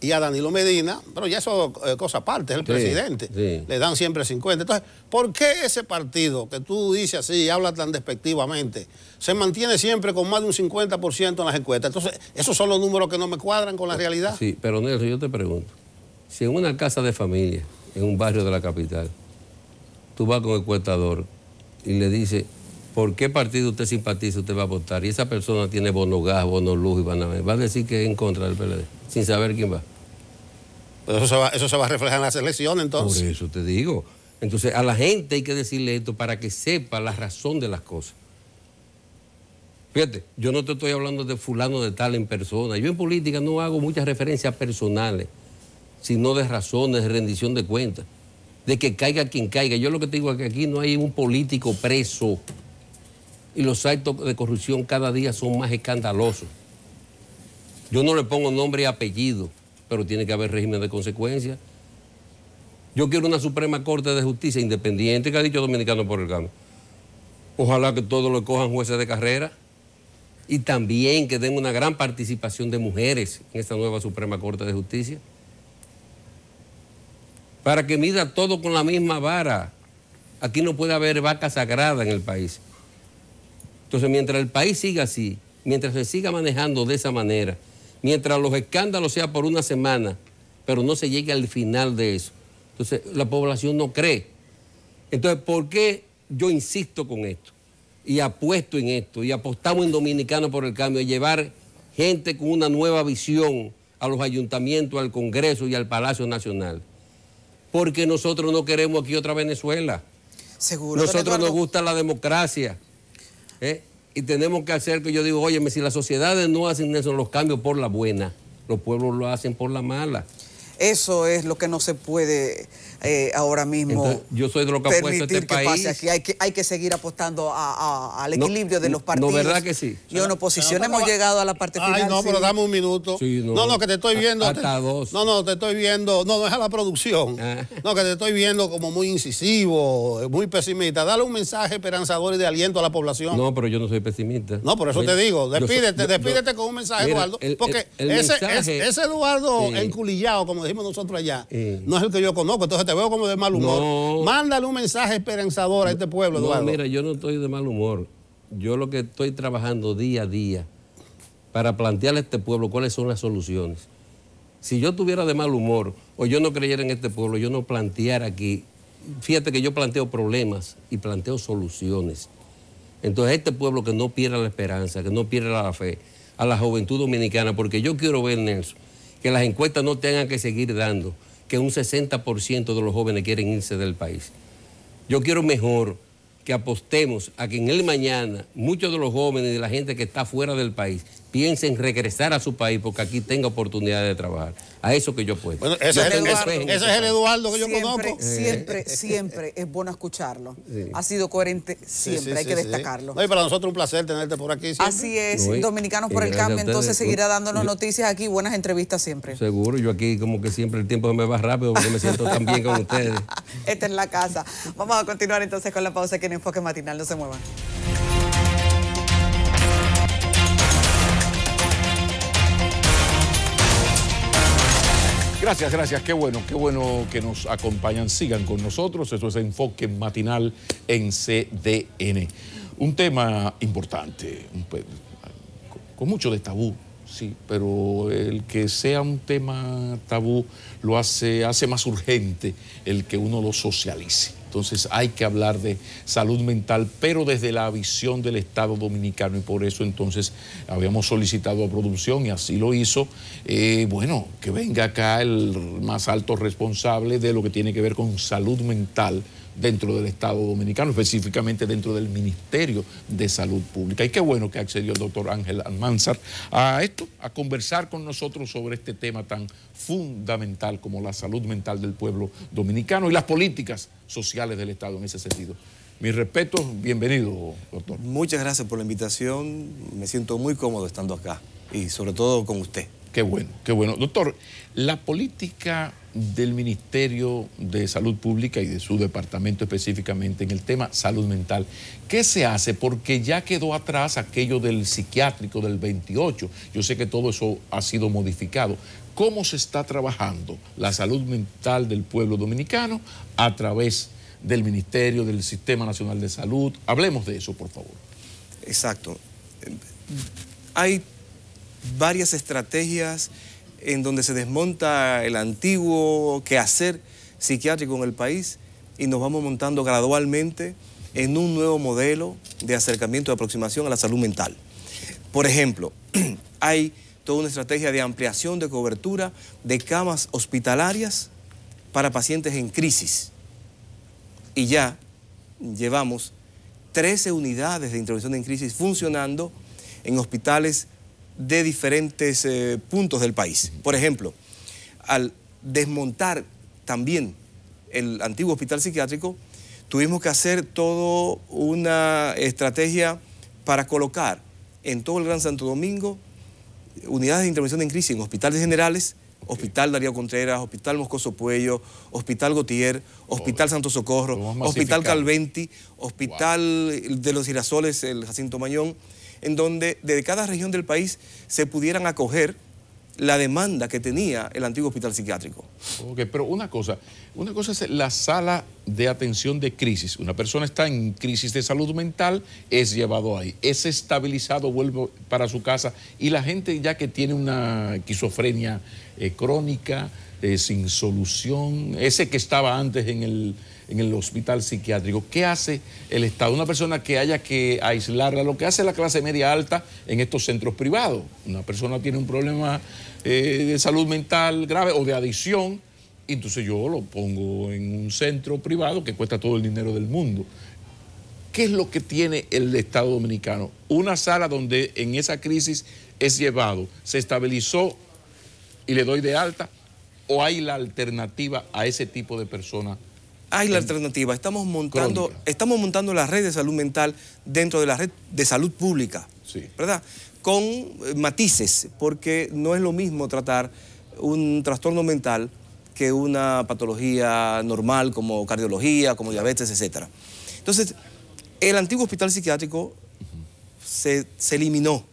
Y a Danilo Medina, pero ya eso es eh, cosa aparte, es el presidente. Le dan siempre 50. Entonces, ¿por qué ese partido que tú dices así y hablas tan despectivamente se mantiene siempre con más de un 50% en las encuestas? Entonces, esos son los números que no me cuadran con la realidad. Sí, pero Nelson, yo te pregunto. Si en una casa de familia, en un barrio de la capital, tú vas con el encuestador y le dices, por qué partido usted simpatiza, usted va a votar, y esa persona tiene bono gas, bono luz y van a va a decir que es en contra del PLD, sin saber quién va. Pero eso se va, eso se va a reflejar en las elecciones entonces. Por eso te digo. Entonces a la gente hay que decirle esto para que sepa la razón de las cosas. Fíjate, yo no te estoy hablando de fulano de tal en persona. Yo en política no hago muchas referencias personales, sino de razones, de rendición de cuentas, de que caiga quien caiga. Yo lo que te digo es que aquí no hay un político preso y los actos de corrupción cada día son más escandalosos. Yo no le pongo nombre y apellido, pero tiene que haber régimen de consecuencia. Yo quiero una Suprema Corte de Justicia independiente que ha dicho Dominicano por el Gano. Ojalá que todos lo cojan jueces de carrera y también que den una gran participación de mujeres en esta nueva Suprema Corte de Justicia. Para que mida todo con la misma vara. Aquí no puede haber vaca sagrada en el país. Entonces, mientras el país siga así, mientras se siga manejando de esa manera, mientras los escándalos sean por una semana, pero no se llegue al final de eso, entonces la población no cree. Entonces, ¿por qué yo insisto con esto? Y apuesto en esto, y apostamos en Dominicano por el cambio, y llevar gente con una nueva visión a los ayuntamientos, al Congreso y al Palacio Nacional. Porque nosotros no queremos aquí otra Venezuela. Seguro. Nosotros nos gusta la democracia. ¿Eh? Y tenemos que hacer que yo digo, oye, si las sociedades no hacen eso, los cambios por la buena, los pueblos lo hacen por la mala. Eso es lo que no se puede eh, ahora mismo. yo soy de que este permitir este país. aquí. Hay, que, hay que seguir apostando al equilibrio de los partidos. No, verdad que sí. Y en oposición hemos llegado a la parte final. Ay, no, pero dame un minuto. no. no. que te estoy viendo. No, no, te estoy viendo. No, no es a la producción. Ah. No, que te estoy viendo como muy incisivo, muy pesimista. Dale un mensaje esperanzador y de aliento a la población. No, pero yo no soy pesimista. No, por eso te digo. Despídete, despídete con un mensaje, Eduardo. porque ese, ese, Eduardo enculillado, como dijimos nosotros allá, no es el que yo conozco. Entonces te veo como de mal humor. Mándale un mensaje esperanzador a este pueblo, no, mira, yo no estoy de mal humor. Yo lo que estoy trabajando día a día para plantearle a este pueblo cuáles son las soluciones. Si yo tuviera de mal humor o yo no creyera en este pueblo, yo no planteara aquí. Fíjate que yo planteo problemas y planteo soluciones. Entonces, este pueblo que no pierda la esperanza, que no pierda la fe, a la juventud dominicana, porque yo quiero ver, Nelson, que las encuestas no tengan que seguir dando que un 60% de los jóvenes quieren irse del país. Yo quiero mejor que apostemos a que en el mañana muchos de los jóvenes y de la gente que está fuera del país piense en regresar a su país porque aquí tenga oportunidad de trabajar. A eso que yo puedo. ese, es el Eduardo, que yo conozco. Eh. Siempre, siempre es bueno escucharlo. Ha sido coherente siempre, hay que destacarlo. para nosotros un placer tenerte por aquí. Así es, Dominicanos por el Cambio, entonces seguirá dándonos noticias aquí, buenas entrevistas siempre. Seguro, yo aquí como que siempre el tiempo me va rápido porque me siento tan bien con ustedes. Esta es la casa. Vamos a continuar entonces con la pausa que en Enfoque Matinal, no se muevan. Gracias, gracias. Qué bueno, qué bueno que nos acompañan. Sigan con nosotros. Eso es Enfoque Matinal en CDN. Un tema importante, con mucho de tabú, sí, pero el que sea un tema tabú lo hace, hace más urgente el que uno lo socialice. Entonces hay que hablar de salud mental, pero desde la visión del Estado dominicano y por eso entonces habíamos solicitado a producción y así lo hizo, eh, bueno, que venga acá el más alto responsable de lo que tiene que ver con salud mental dentro del Estado Dominicano, específicamente dentro del Ministerio de Salud Pública. Y qué bueno que accedió el doctor Ángel Almanzar a esto, a conversar con nosotros sobre este tema tan fundamental como la salud mental del pueblo dominicano y las políticas sociales del Estado en ese sentido. Mi respeto, bienvenido, doctor. Muchas gracias por la invitación, me siento muy cómodo estando acá y sobre todo con usted. Qué bueno, qué bueno. Doctor, la política del Ministerio de Salud Pública y de su departamento específicamente en el tema salud mental. ¿Qué se hace? Porque ya quedó atrás aquello del psiquiátrico del 28. Yo sé que todo eso ha sido modificado. ¿Cómo se está trabajando la salud mental del pueblo dominicano a través del Ministerio, del Sistema Nacional de Salud? Hablemos de eso, por favor. Exacto. Hay varias estrategias en donde se desmonta el antiguo quehacer psiquiátrico en el país y nos vamos montando gradualmente en un nuevo modelo de acercamiento y aproximación a la salud mental. Por ejemplo, hay toda una estrategia de ampliación de cobertura de camas hospitalarias para pacientes en crisis. Y ya llevamos 13 unidades de intervención en crisis funcionando en hospitales de diferentes eh, puntos del país. Por ejemplo, al desmontar también el antiguo hospital psiquiátrico, tuvimos que hacer toda una estrategia para colocar en todo el Gran Santo Domingo unidades de intervención en crisis en hospitales generales, Hospital Darío Contreras, Hospital Moscoso Puello, Hospital Gotier, Hospital Santo Socorro, Hospital Calventi, Hospital de los Girasoles, el Jacinto Mañón, en donde de cada región del país se pudieran acoger la demanda que tenía el antiguo hospital psiquiátrico. Ok, pero una cosa, una cosa es la sala de atención de crisis. Una persona está en crisis de salud mental, es llevado ahí, es estabilizado, vuelve para su casa y la gente ya que tiene una esquizofrenia eh, crónica, eh, sin solución, ese que estaba antes en el en el hospital psiquiátrico. ¿Qué hace el Estado? Una persona que haya que aislarla, lo que hace la clase media alta en estos centros privados. Una persona tiene un problema eh, de salud mental grave o de adicción, entonces yo lo pongo en un centro privado que cuesta todo el dinero del mundo. ¿Qué es lo que tiene el Estado dominicano? Una sala donde en esa crisis es llevado, se estabilizó y le doy de alta, o hay la alternativa a ese tipo de personas hay la alternativa. Estamos montando, estamos montando la red de salud mental dentro de la red de salud pública, ¿verdad? Con eh, matices, porque no es lo mismo tratar un trastorno mental que una patología normal como cardiología, como diabetes, etc. Entonces, el antiguo hospital psiquiátrico se, eliminó,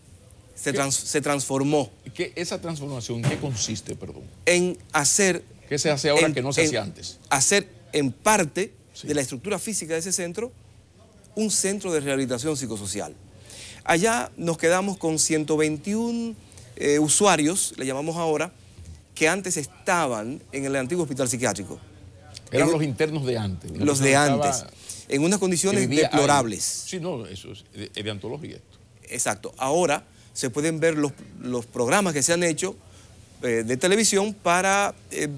se, se transformó. ¿Qué, ¿Esa transformación qué consiste, perdón? En hacer... ¿Qué se hace ahora que no se hacía antes? Hacer en parte de la estructura física de ese centro un centro de rehabilitación psicosocial. Allá nos quedamos con 121 eh, usuarios, le llamamos ahora, que antes estaban en el antiguo hospital psiquiátrico. Eran los internos de antes. Los de antes. En unas condiciones deplorables. Sí, no, eso es antología esto. Exacto. Ahora se pueden ver los, programas que se han hecho eh, de televisión para eh,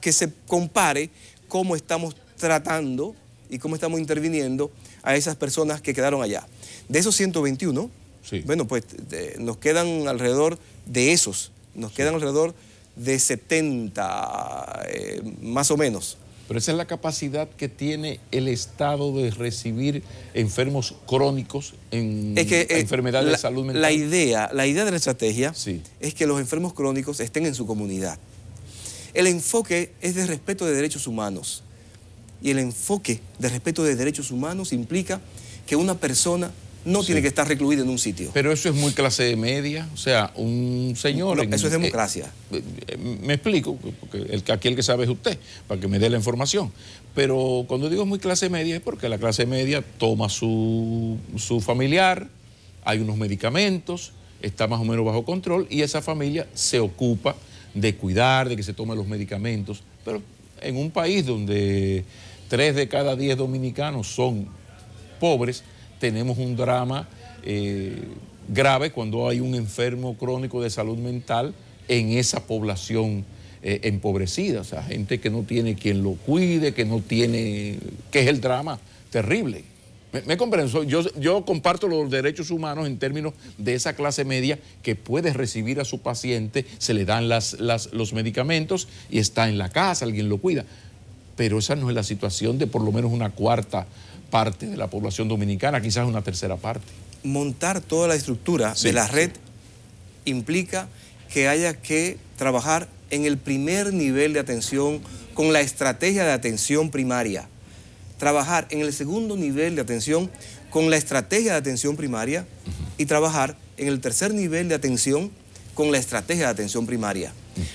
que se compare cómo estamos tratando y cómo estamos interviniendo a esas personas que quedaron allá. De esos 121, bueno, pues nos quedan alrededor de esos, nos quedan alrededor de 70, eh, más o menos. Pero esa es la capacidad que tiene el Estado de recibir enfermos crónicos en eh, enfermedades de salud mental. La idea, la idea de la estrategia es que los enfermos crónicos estén en su comunidad. El enfoque es de respeto de derechos humanos. Y el enfoque de respeto de derechos humanos implica que una persona no tiene que estar recluida en un sitio. Pero eso es muy clase media, o sea, un señor... eso es eh, democracia. Eh, eh, me explico, porque el, aquí el que sabe es usted, para que me dé la información. Pero cuando digo muy clase media es porque la clase media toma su, su familiar, hay unos medicamentos, está más o menos bajo control y esa familia se ocupa de cuidar, de que se tomen los medicamentos, pero en un país donde tres de cada diez dominicanos son pobres, tenemos un drama eh, grave cuando hay un enfermo crónico de salud mental en esa población eh, empobrecida, o sea, gente que no tiene quien lo cuide, que no tiene, que es el drama terrible. Me, yo, comparto los derechos humanos en términos de esa clase media que puede recibir a su paciente, se le dan los medicamentos y está en la casa, alguien lo cuida. Pero esa no es la situación de por lo menos una cuarta parte de la población dominicana, quizás una tercera parte. Montar toda la estructura de la red implica que haya que trabajar en el primer nivel de atención con la estrategia de atención primaria trabajar en el segundo nivel de atención con la estrategia de atención primaria y trabajar en el tercer nivel de atención con la estrategia de atención primaria.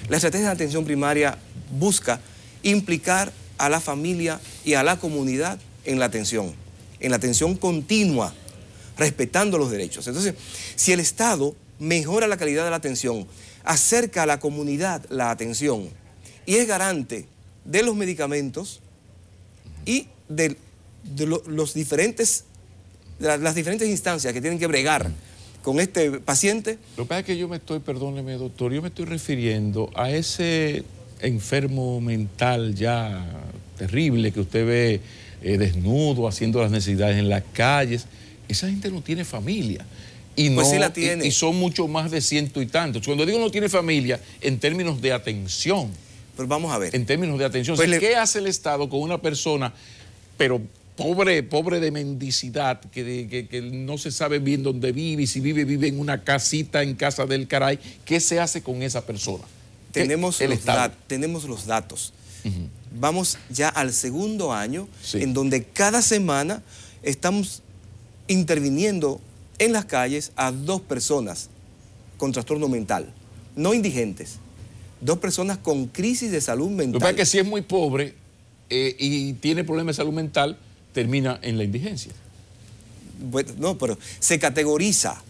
La estrategia de atención primaria busca implicar a la familia y a la comunidad en la atención, en la atención continua, respetando los derechos. Entonces, si el Estado mejora la calidad de la atención, acerca a la comunidad la atención y es garante de los medicamentos y de, los diferentes, las diferentes instancias que tienen que bregar con este paciente. Lo que pasa es que yo me estoy, perdóneme doctor, yo me estoy refiriendo a ese enfermo mental ya terrible que usted ve eh, desnudo, haciendo las necesidades en las calles. Esa gente no tiene familia. Y pues no, Y, son mucho más de ciento y tantos. Cuando digo no tiene familia, en términos de atención. Pero pues vamos a ver. En términos de atención. Pues ¿Qué hace el Estado con una persona pero pobre, pobre de mendicidad, que, no se sabe bien dónde vive, y si vive, vive en una casita en casa del caray, ¿qué se hace con esa persona? Tenemos, los, tenemos los datos. Vamos ya al segundo año, en donde cada semana estamos interviniendo en las calles a dos personas con trastorno mental, no indigentes, dos personas con crisis de salud mental. Lo que que si es muy pobre, eh, y tiene problemas de salud mental, termina en la indigencia. no, pero se categoriza.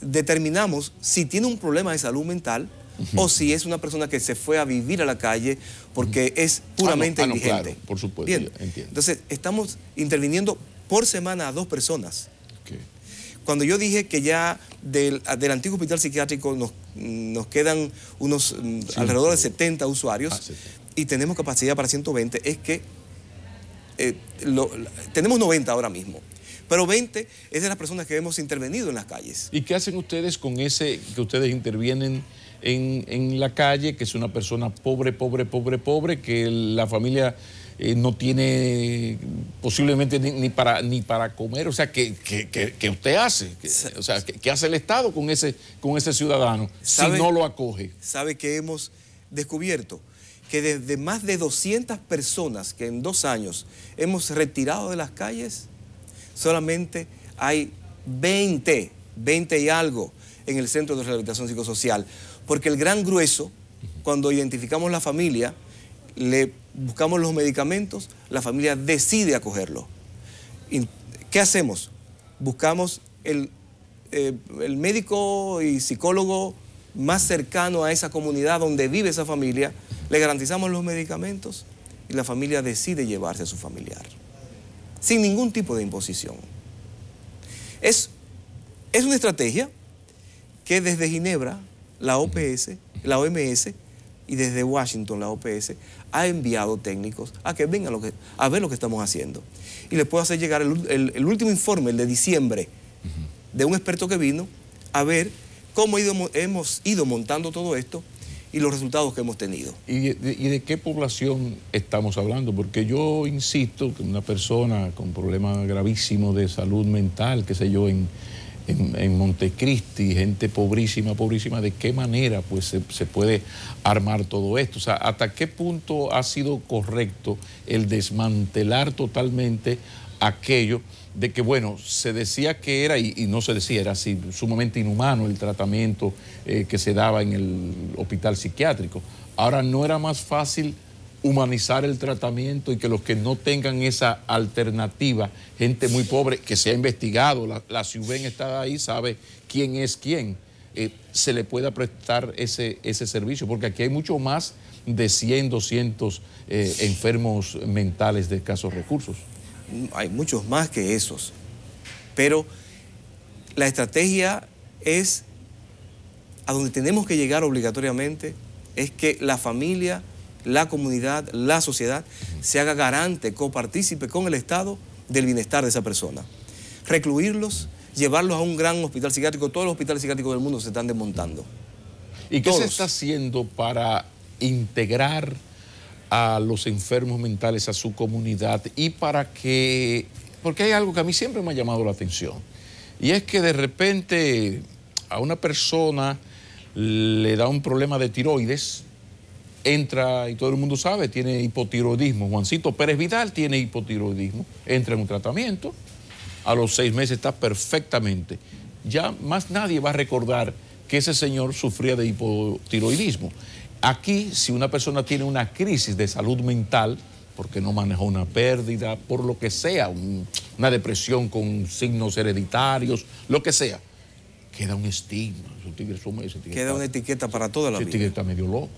Determinamos si tiene un problema de salud mental o si es una persona que se fue a vivir a la calle porque es puramente ah, ah, indigente. por supuesto, entiendo. Entonces, estamos interviniendo por semana a dos personas. Cuando yo dije que ya del, antiguo hospital psiquiátrico nos, quedan unos mm, alrededor de 70 usuarios, ah, y tenemos capacidad para 120 es que eh, tenemos 90 ahora mismo. Pero 20 es de las personas que hemos intervenido en las calles. ¿Y qué hacen ustedes con ese que ustedes intervienen en, la calle, que es una persona pobre, pobre, pobre, pobre, que la familia eh, no tiene posiblemente ni, para, ni para comer. O sea, ¿qué, usted hace? o sea, ¿qué, hace el Estado con ese, con ese ciudadano si no lo acoge? ¿Sabe que hemos descubierto? que desde más de 200 personas que en dos años hemos retirado de las calles, solamente hay 20, 20 y algo en el Centro de Rehabilitación Psicosocial. Porque el gran grueso, cuando identificamos la familia, le buscamos los medicamentos, la familia decide acogerlo. ¿Qué hacemos? Buscamos el, eh, el médico y psicólogo más cercano a esa comunidad donde vive esa familia, le garantizamos los medicamentos y la familia decide llevarse a su familiar, sin ningún tipo de imposición. Es, es una estrategia que desde Ginebra, la OPS, la OMS y desde Washington, la OPS, ha enviado técnicos a que vengan a ver lo que estamos haciendo. Y les puedo hacer llegar el, el último informe, el de diciembre, de un experto que vino a ver cómo hemos ido montando todo esto y los resultados que hemos tenido. ¿Y de, qué población estamos hablando? Porque yo insisto que una persona con problemas gravísimos de salud mental, qué sé yo, en, en, Montecristi, gente pobrísima, pobrísima, ¿de qué manera pues, se, se, puede armar todo esto? O sea, ¿hasta qué punto ha sido correcto el desmantelar totalmente aquello? de que, bueno, se decía que era, y, no se decía, era así, sumamente inhumano el tratamiento eh, que se daba en el hospital psiquiátrico. Ahora, ¿no era más fácil humanizar el tratamiento y que los que no tengan esa alternativa, gente muy pobre, que se ha investigado, la, la CIUBEN está ahí, sabe quién es quién, eh, se le pueda prestar ese, ese servicio? Porque aquí hay mucho más de 100, 200 eh, enfermos mentales de escasos recursos hay muchos más que esos. Pero la estrategia es, a donde tenemos que llegar obligatoriamente, es que la familia, la comunidad, la sociedad se haga garante, copartícipe con el Estado del bienestar de esa persona. Recluirlos, llevarlos a un gran hospital psiquiátrico, todos los hospitales psiquiátricos del mundo se están desmontando. ¿Y qué se está haciendo para integrar? a los enfermos mentales, a su comunidad y para que, porque hay algo que a mí siempre me ha llamado la atención, y es que de repente a una persona le da un problema de tiroides, entra, y todo el mundo sabe, tiene hipotiroidismo, Juancito Pérez Vidal tiene hipotiroidismo, entra en un tratamiento, a los seis meses está perfectamente, ya más nadie va a recordar que ese señor sufría de hipotiroidismo. Aquí, si una persona tiene una crisis de salud mental, porque no manejó una pérdida, por lo que sea, una depresión con signos hereditarios, lo que sea, queda un estigma. queda una etiqueta para toda la vida. etiqueta medio loco.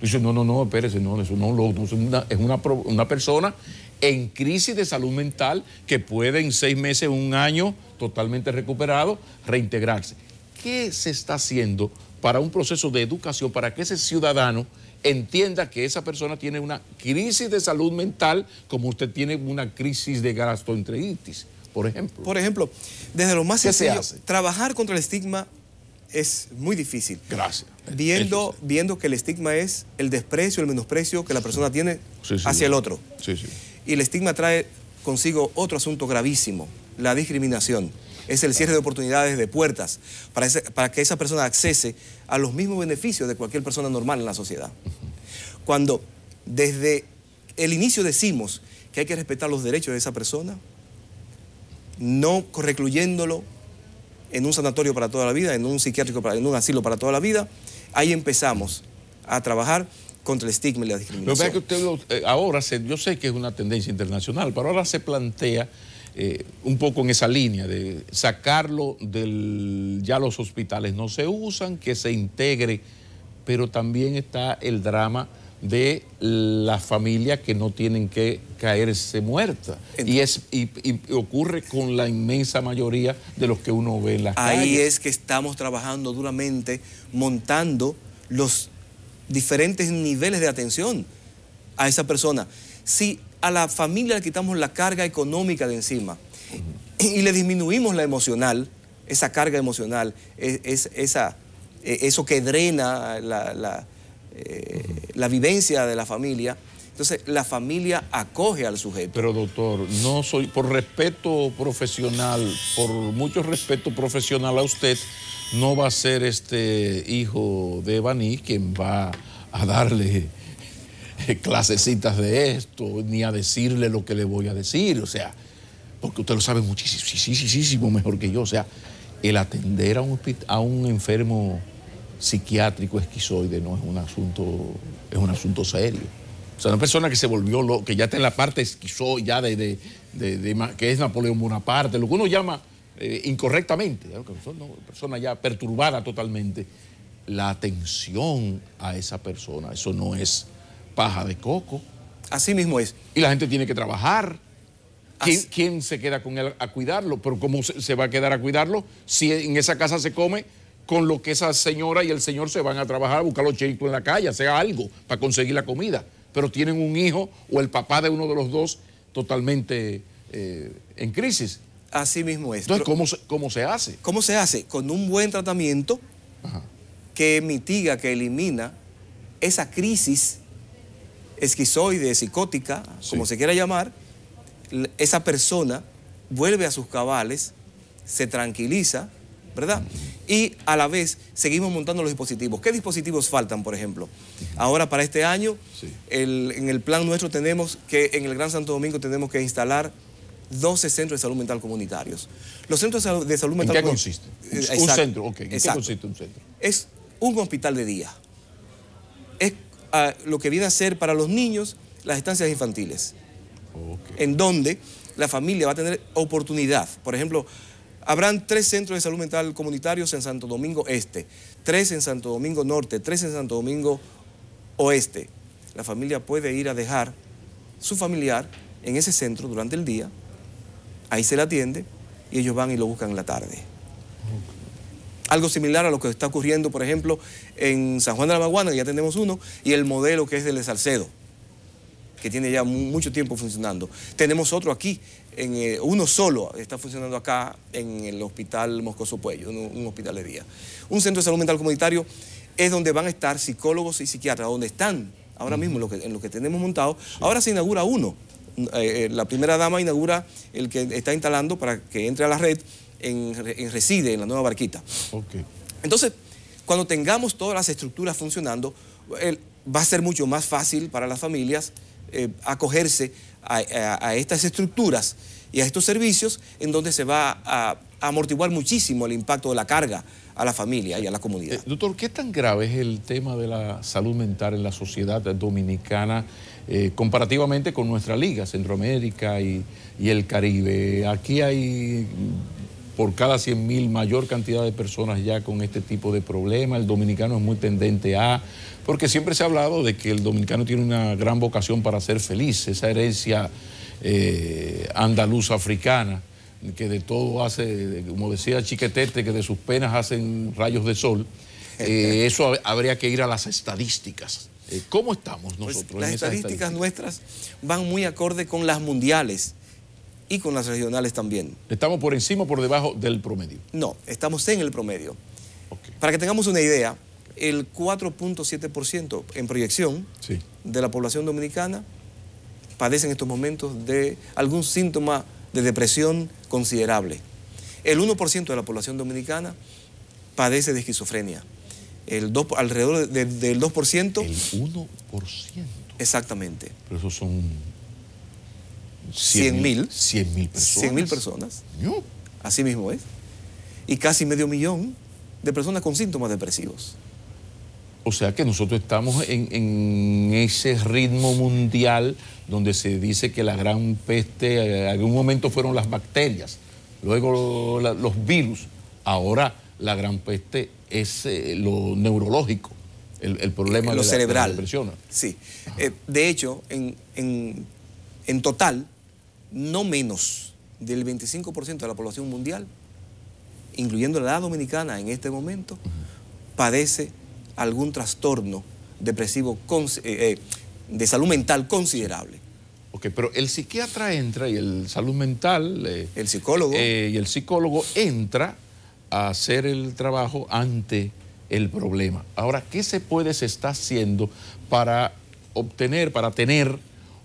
Dice, no, no, no, espérese, no, eso no es, una, es una, persona en crisis de salud mental que puede en seis meses, un año, totalmente recuperado, reintegrarse. ¿Qué se está haciendo para un proceso de educación para que ese ciudadano entienda que esa persona tiene una crisis de salud mental como usted tiene una crisis de gastroenteritis, por ejemplo. Por ejemplo, desde lo más sencillo, trabajar contra el estigma es muy difícil. Gracias. Viendo, viendo que el estigma es el desprecio, el menosprecio que la persona tiene hacia el otro. Y el estigma trae consigo otro asunto gravísimo, la discriminación. Es el cierre de oportunidades, de puertas, para, para que esa persona accese a los mismos beneficios de cualquier persona normal en la sociedad. Cuando desde el inicio decimos que hay que respetar los derechos de esa persona, no recluyéndolo en un sanatorio para toda la vida, en un psiquiátrico, para, en un asilo para toda la vida, ahí empezamos a trabajar contra el estigma y la discriminación. que eh, ahora, yo sé que es una tendencia internacional, pero ahora se plantea eh, un poco en esa línea de sacarlo del ya los hospitales no se usan, que se integre, pero también está el drama de las familias que no tienen que caerse muertas. Y, es, y, ocurre con la inmensa mayoría de los que uno ve en las Ahí es que estamos trabajando duramente montando los diferentes niveles de atención a esa persona. Si a la familia le quitamos la carga económica de encima y le disminuimos la emocional, esa carga emocional, e, es, esa, e, eso que drena la, eh, la, vivencia de la familia. Entonces, la familia acoge al sujeto. Pero doctor, no soy, por respeto profesional, por mucho respeto profesional a usted, no va a ser este hijo de Evaní quien va a darle clasecitas de esto, ni a decirle lo que le voy a decir, o sea, porque usted lo sabe muchísimo, sí mejor que yo, o sea, el atender a un, a un enfermo psiquiátrico esquizoide no es un asunto, es un asunto serio. O sea, una persona que se volvió loco, que ya está en la parte esquizoide, ya de, que es Napoleón Bonaparte, lo que uno llama eh, incorrectamente, persona ya perturbada totalmente. La atención a esa persona, eso no es paja de coco. Así mismo es. Y la gente tiene que trabajar. ¿Quién, se queda con él a cuidarlo? Pero ¿cómo se va a quedar a cuidarlo si en esa casa se come con lo que esa señora y el señor se van a trabajar a buscar los chelitos en la calle, sea algo para conseguir la comida? Pero tienen un hijo o el papá de uno de los dos totalmente eh, en crisis. Así mismo es. Entonces, ¿cómo se, hace? ¿Cómo se hace? Con un buen tratamiento que mitiga, que elimina esa crisis esquizoide, psicótica, como se quiera llamar, esa persona vuelve a sus cabales, se tranquiliza, ¿verdad? Y a la vez seguimos montando los dispositivos. ¿Qué dispositivos faltan, por ejemplo? Ahora para este año, en el plan nuestro tenemos que en el Gran Santo Domingo tenemos que instalar 12 centros de salud mental comunitarios. Los centros de salud, mental... ¿En qué consiste? un centro, ok. qué consiste un centro? Es un hospital de día a lo que viene a ser para los niños las estancias infantiles, en donde la familia va a tener oportunidad. Por ejemplo, habrán tres centros de salud mental comunitarios en Santo Domingo Este, tres en Santo Domingo Norte, tres en Santo Domingo Oeste. La familia puede ir a dejar su familiar en ese centro durante el día, ahí se le atiende y ellos van y lo buscan en la tarde. Algo similar a lo que está ocurriendo, por ejemplo, en San Juan de la Maguana, ya tenemos uno, y el modelo que es el de Salcedo, que tiene ya mucho tiempo funcionando. Tenemos otro aquí, eh, uno solo está funcionando acá en el Hospital Moscoso Puello, un, hospital de día. Un centro de salud mental comunitario es donde van a estar psicólogos y psiquiatras, donde están ahora mismo en lo que tenemos montado. Ahora se inaugura uno. Eh, eh, la primera dama inaugura el que está instalando para que entre a la red en, reside en la nueva barquita. Entonces, cuando tengamos todas las estructuras funcionando, va a ser mucho más fácil para las familias eh, acogerse a, estas estructuras y a estos servicios en donde se va a, amortiguar muchísimo el impacto de la carga a la familia y a la comunidad. Eh, doctor, ¿qué tan grave es el tema de la salud mental en la sociedad dominicana eh, comparativamente con nuestra liga, Centroamérica y, el Caribe? Aquí hay por cada 100.000 mayor cantidad de personas ya con este tipo de problema. El dominicano es muy tendente a, porque siempre se ha hablado de que el dominicano tiene una gran vocación para ser feliz, esa herencia eh, andaluza africana que de todo hace, como decía Chiquetete, que de sus penas hacen rayos de sol, eh, eso habría que ir a las estadísticas. Eh, ¿Cómo estamos pues, nosotros? las en esas estadísticas nuestras van muy acorde con las mundiales y con las regionales también. ¿Estamos por encima o por debajo del promedio? No, estamos en el promedio. Para que tengamos una idea, el 4.7% en proyección de la población dominicana padece en estos momentos de algún síntoma de depresión considerable. El 1% de la población dominicana padece de esquizofrenia. El 2, alrededor del 2%. El 1%. Exactamente. Pero esos son 100 mil. 100 mil personas. 100 mil personas. Así mismo es. Y casi medio millón de personas con síntomas depresivos. O sea que nosotros estamos en, ese ritmo mundial donde se dice que la gran peste, en eh, algún momento fueron las bacterias, luego los virus, ahora la gran peste es eh, lo neurológico, el, problema de la, depresión... De sí. Eh, de hecho, en, en, en total, no menos del 25% de la población mundial, incluyendo la edad dominicana en este momento, padece algún trastorno depresivo eh, eh, de salud mental considerable. Ok, pero el psiquiatra entra y el salud mental... Eh, el psicólogo. y el psicólogo entra a hacer el trabajo ante el problema. Ahora, ¿qué se puede, se está haciendo para obtener, para tener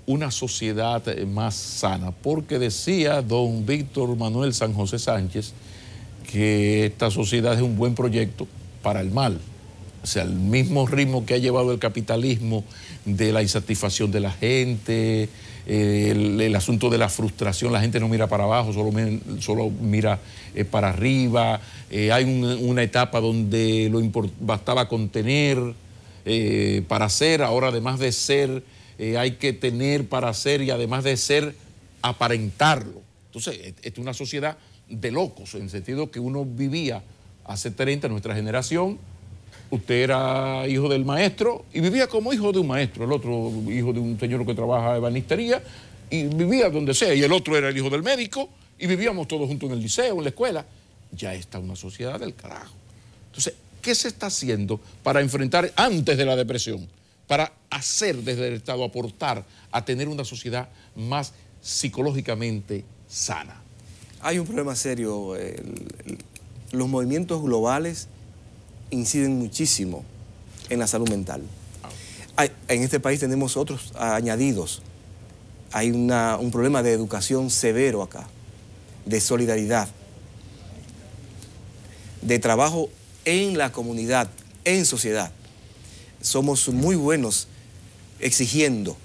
una sociedad eh, más sana, porque decía don Víctor Manuel San José Sánchez que esta sociedad es un buen proyecto para el mal. O sea, el mismo ritmo que ha llevado el capitalismo de la insatisfacción de la gente, eh, el, asunto de la frustración, la gente no mira para abajo, solo, solo mira eh, para arriba, hay una etapa donde lo bastaba contener para ser, ahora además de ser eh, hay que tener para ser y además de ser, aparentarlo. Entonces, e, es una sociedad de locos, en el sentido que uno vivía hace 30, nuestra generación, usted era hijo del maestro y vivía como hijo de un maestro, el otro hijo de un señor que trabaja en banistería y vivía donde sea, y el otro era el hijo del médico y vivíamos todos juntos en el liceo, en la escuela. Ya está una sociedad del carajo. Entonces, ¿qué se está haciendo para enfrentar antes de la depresión? para hacer desde el Estado, aportar a tener una sociedad más psicológicamente sana. Hay un problema serio. los movimientos globales inciden muchísimo en la salud mental. Ah. en este país tenemos otros añadidos. Hay un problema de educación severo acá, de solidaridad, de trabajo en la comunidad, en sociedad somos muy buenos exigiendo,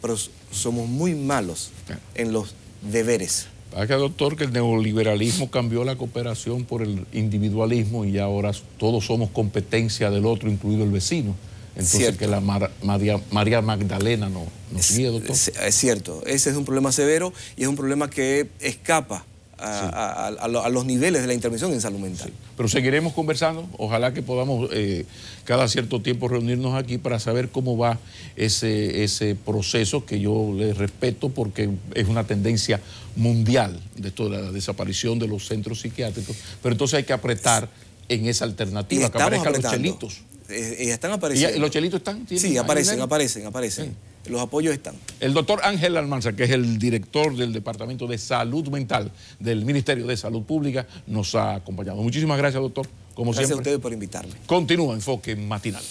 pero somos muy malos en los deberes. Acá, doctor, que el neoliberalismo cambió la cooperación por el individualismo y ahora todos somos competencia del otro, incluido el vecino. Entonces, que la María, Magdalena no, nos guíe, doctor. Es, es cierto, ese es un problema severo y es un problema que escapa a, los niveles de la intervención en salud mental. Pero seguiremos conversando, ojalá que podamos eh, cada cierto tiempo reunirnos aquí para saber cómo va ese, proceso que yo le respeto porque es una tendencia mundial de toda la desaparición de los centros psiquiátricos, pero entonces hay que apretar en esa alternativa, que los chelitos. están apareciendo. ¿Y los chelitos están? Sí, aparecen, aparecen, aparecen los apoyos están. El doctor Ángel Almanza, que es el director del Departamento de Salud Mental del Ministerio de Salud Pública, nos ha acompañado. Muchísimas gracias, doctor. Como gracias a ustedes por invitarme. Continúa Enfoque Matinal.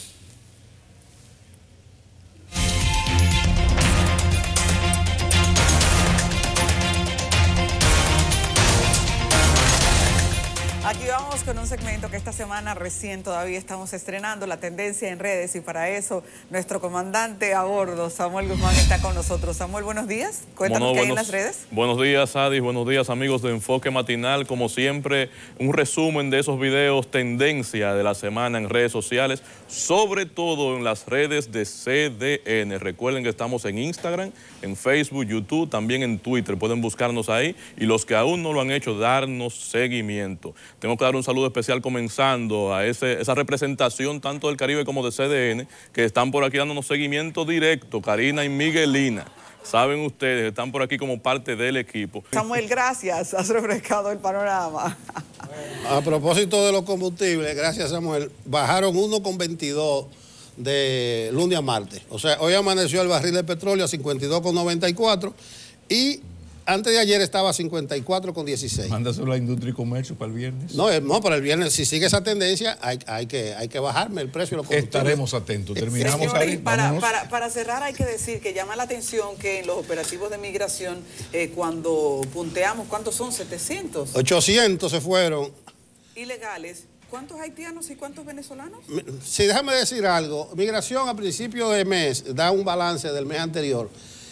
Aquí vamos con un segmento que esta semana recién todavía estamos estrenando, la tendencia en redes, y para eso nuestro comandante a bordo, Samuel Guzmán, está con nosotros. Samuel, buenos días. Cuéntanos qué hay en las redes. Buenos días, Adis. Buenos días, amigos de Enfoque Matinal. Como siempre, un resumen de esos videos tendencia de la semana en redes sociales, sobre todo en las redes de CDN. Recuerden que estamos en Instagram, en Facebook, YouTube, también en Twitter. Pueden buscarnos ahí y los que aún no lo han hecho, darnos seguimiento. Tengo que dar un saludo especial comenzando a esa representación tanto del Caribe como de CDN, que están por aquí dándonos seguimiento directo, Karina y Miguelina. Saben ustedes, están por aquí como parte del equipo. Samuel, gracias, has refrescado el panorama. A propósito de los combustibles, gracias Samuel, bajaron 1,22 de lunes a martes. O sea, hoy amaneció el barril de petróleo a 52,94 y antes de ayer estaba 54 con 16. Mándaselo a Industria y Comercio para el viernes. Eh, no, para el viernes, si sigue esa tendencia, hay, que, hay que bajarme el precio. Lo Estaremos atentos. Terminamos ahí. Para, para, cerrar, hay que decir que llama la atención que en los operativos de migración, eh, cuando punteamos, ¿cuántos son? 700. 800 se fueron. Ilegales. ¿Cuántos haitianos y cuántos venezolanos? Sí, déjame decir algo. Migración a principio de mes da un balance del mes anterior.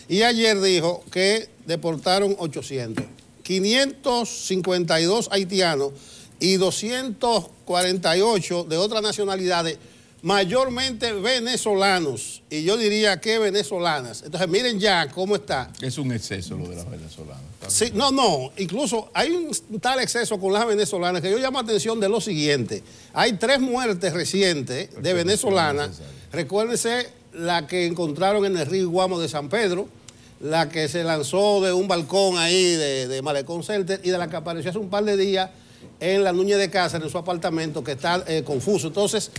Y ayer dijo que deportaron 800. 552 haitianos y 248 de otras nacionalidades, mayormente venezolanos, y yo diría que venezolanas. Entonces, miren ya cómo está. Es un exceso lo de las venezolanas. Sí, no, no, incluso hay un tal exceso con las venezolanas que yo llamo atención de lo siguiente. Hay tres muertes recientes de venezolanas. Recuérdense la que encontraron en el río Guamo de San Pedro, la que se lanzó de un balcón ahí de, de Malecón y de la que apareció hace un par de días en la nuña de casa en su apartamento, que está eh, confuso. Entonces,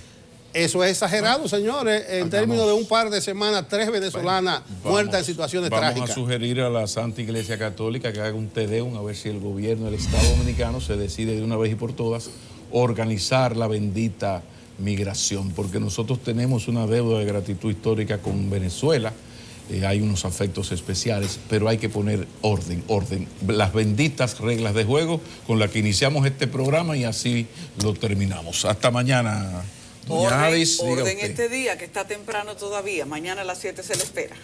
eso es exagerado, señores, en términos de un par de semanas, tres venezolanas muertas en situaciones trágicas. Vamos a sugerir a la Santa Iglesia Católica que haga un tedeum a ver si el gobierno del Estado Dominicano se decide de una vez y por todas organizar la bendita migración, porque nosotros tenemos una deuda de gratitud histórica con Venezuela. Eh, hay unos afectos especiales, pero hay que poner orden, orden. Las benditas reglas de juego con las que iniciamos este programa y así lo terminamos. Hasta mañana. orden, este día que está temprano todavía. Mañana a las 7 se le espera.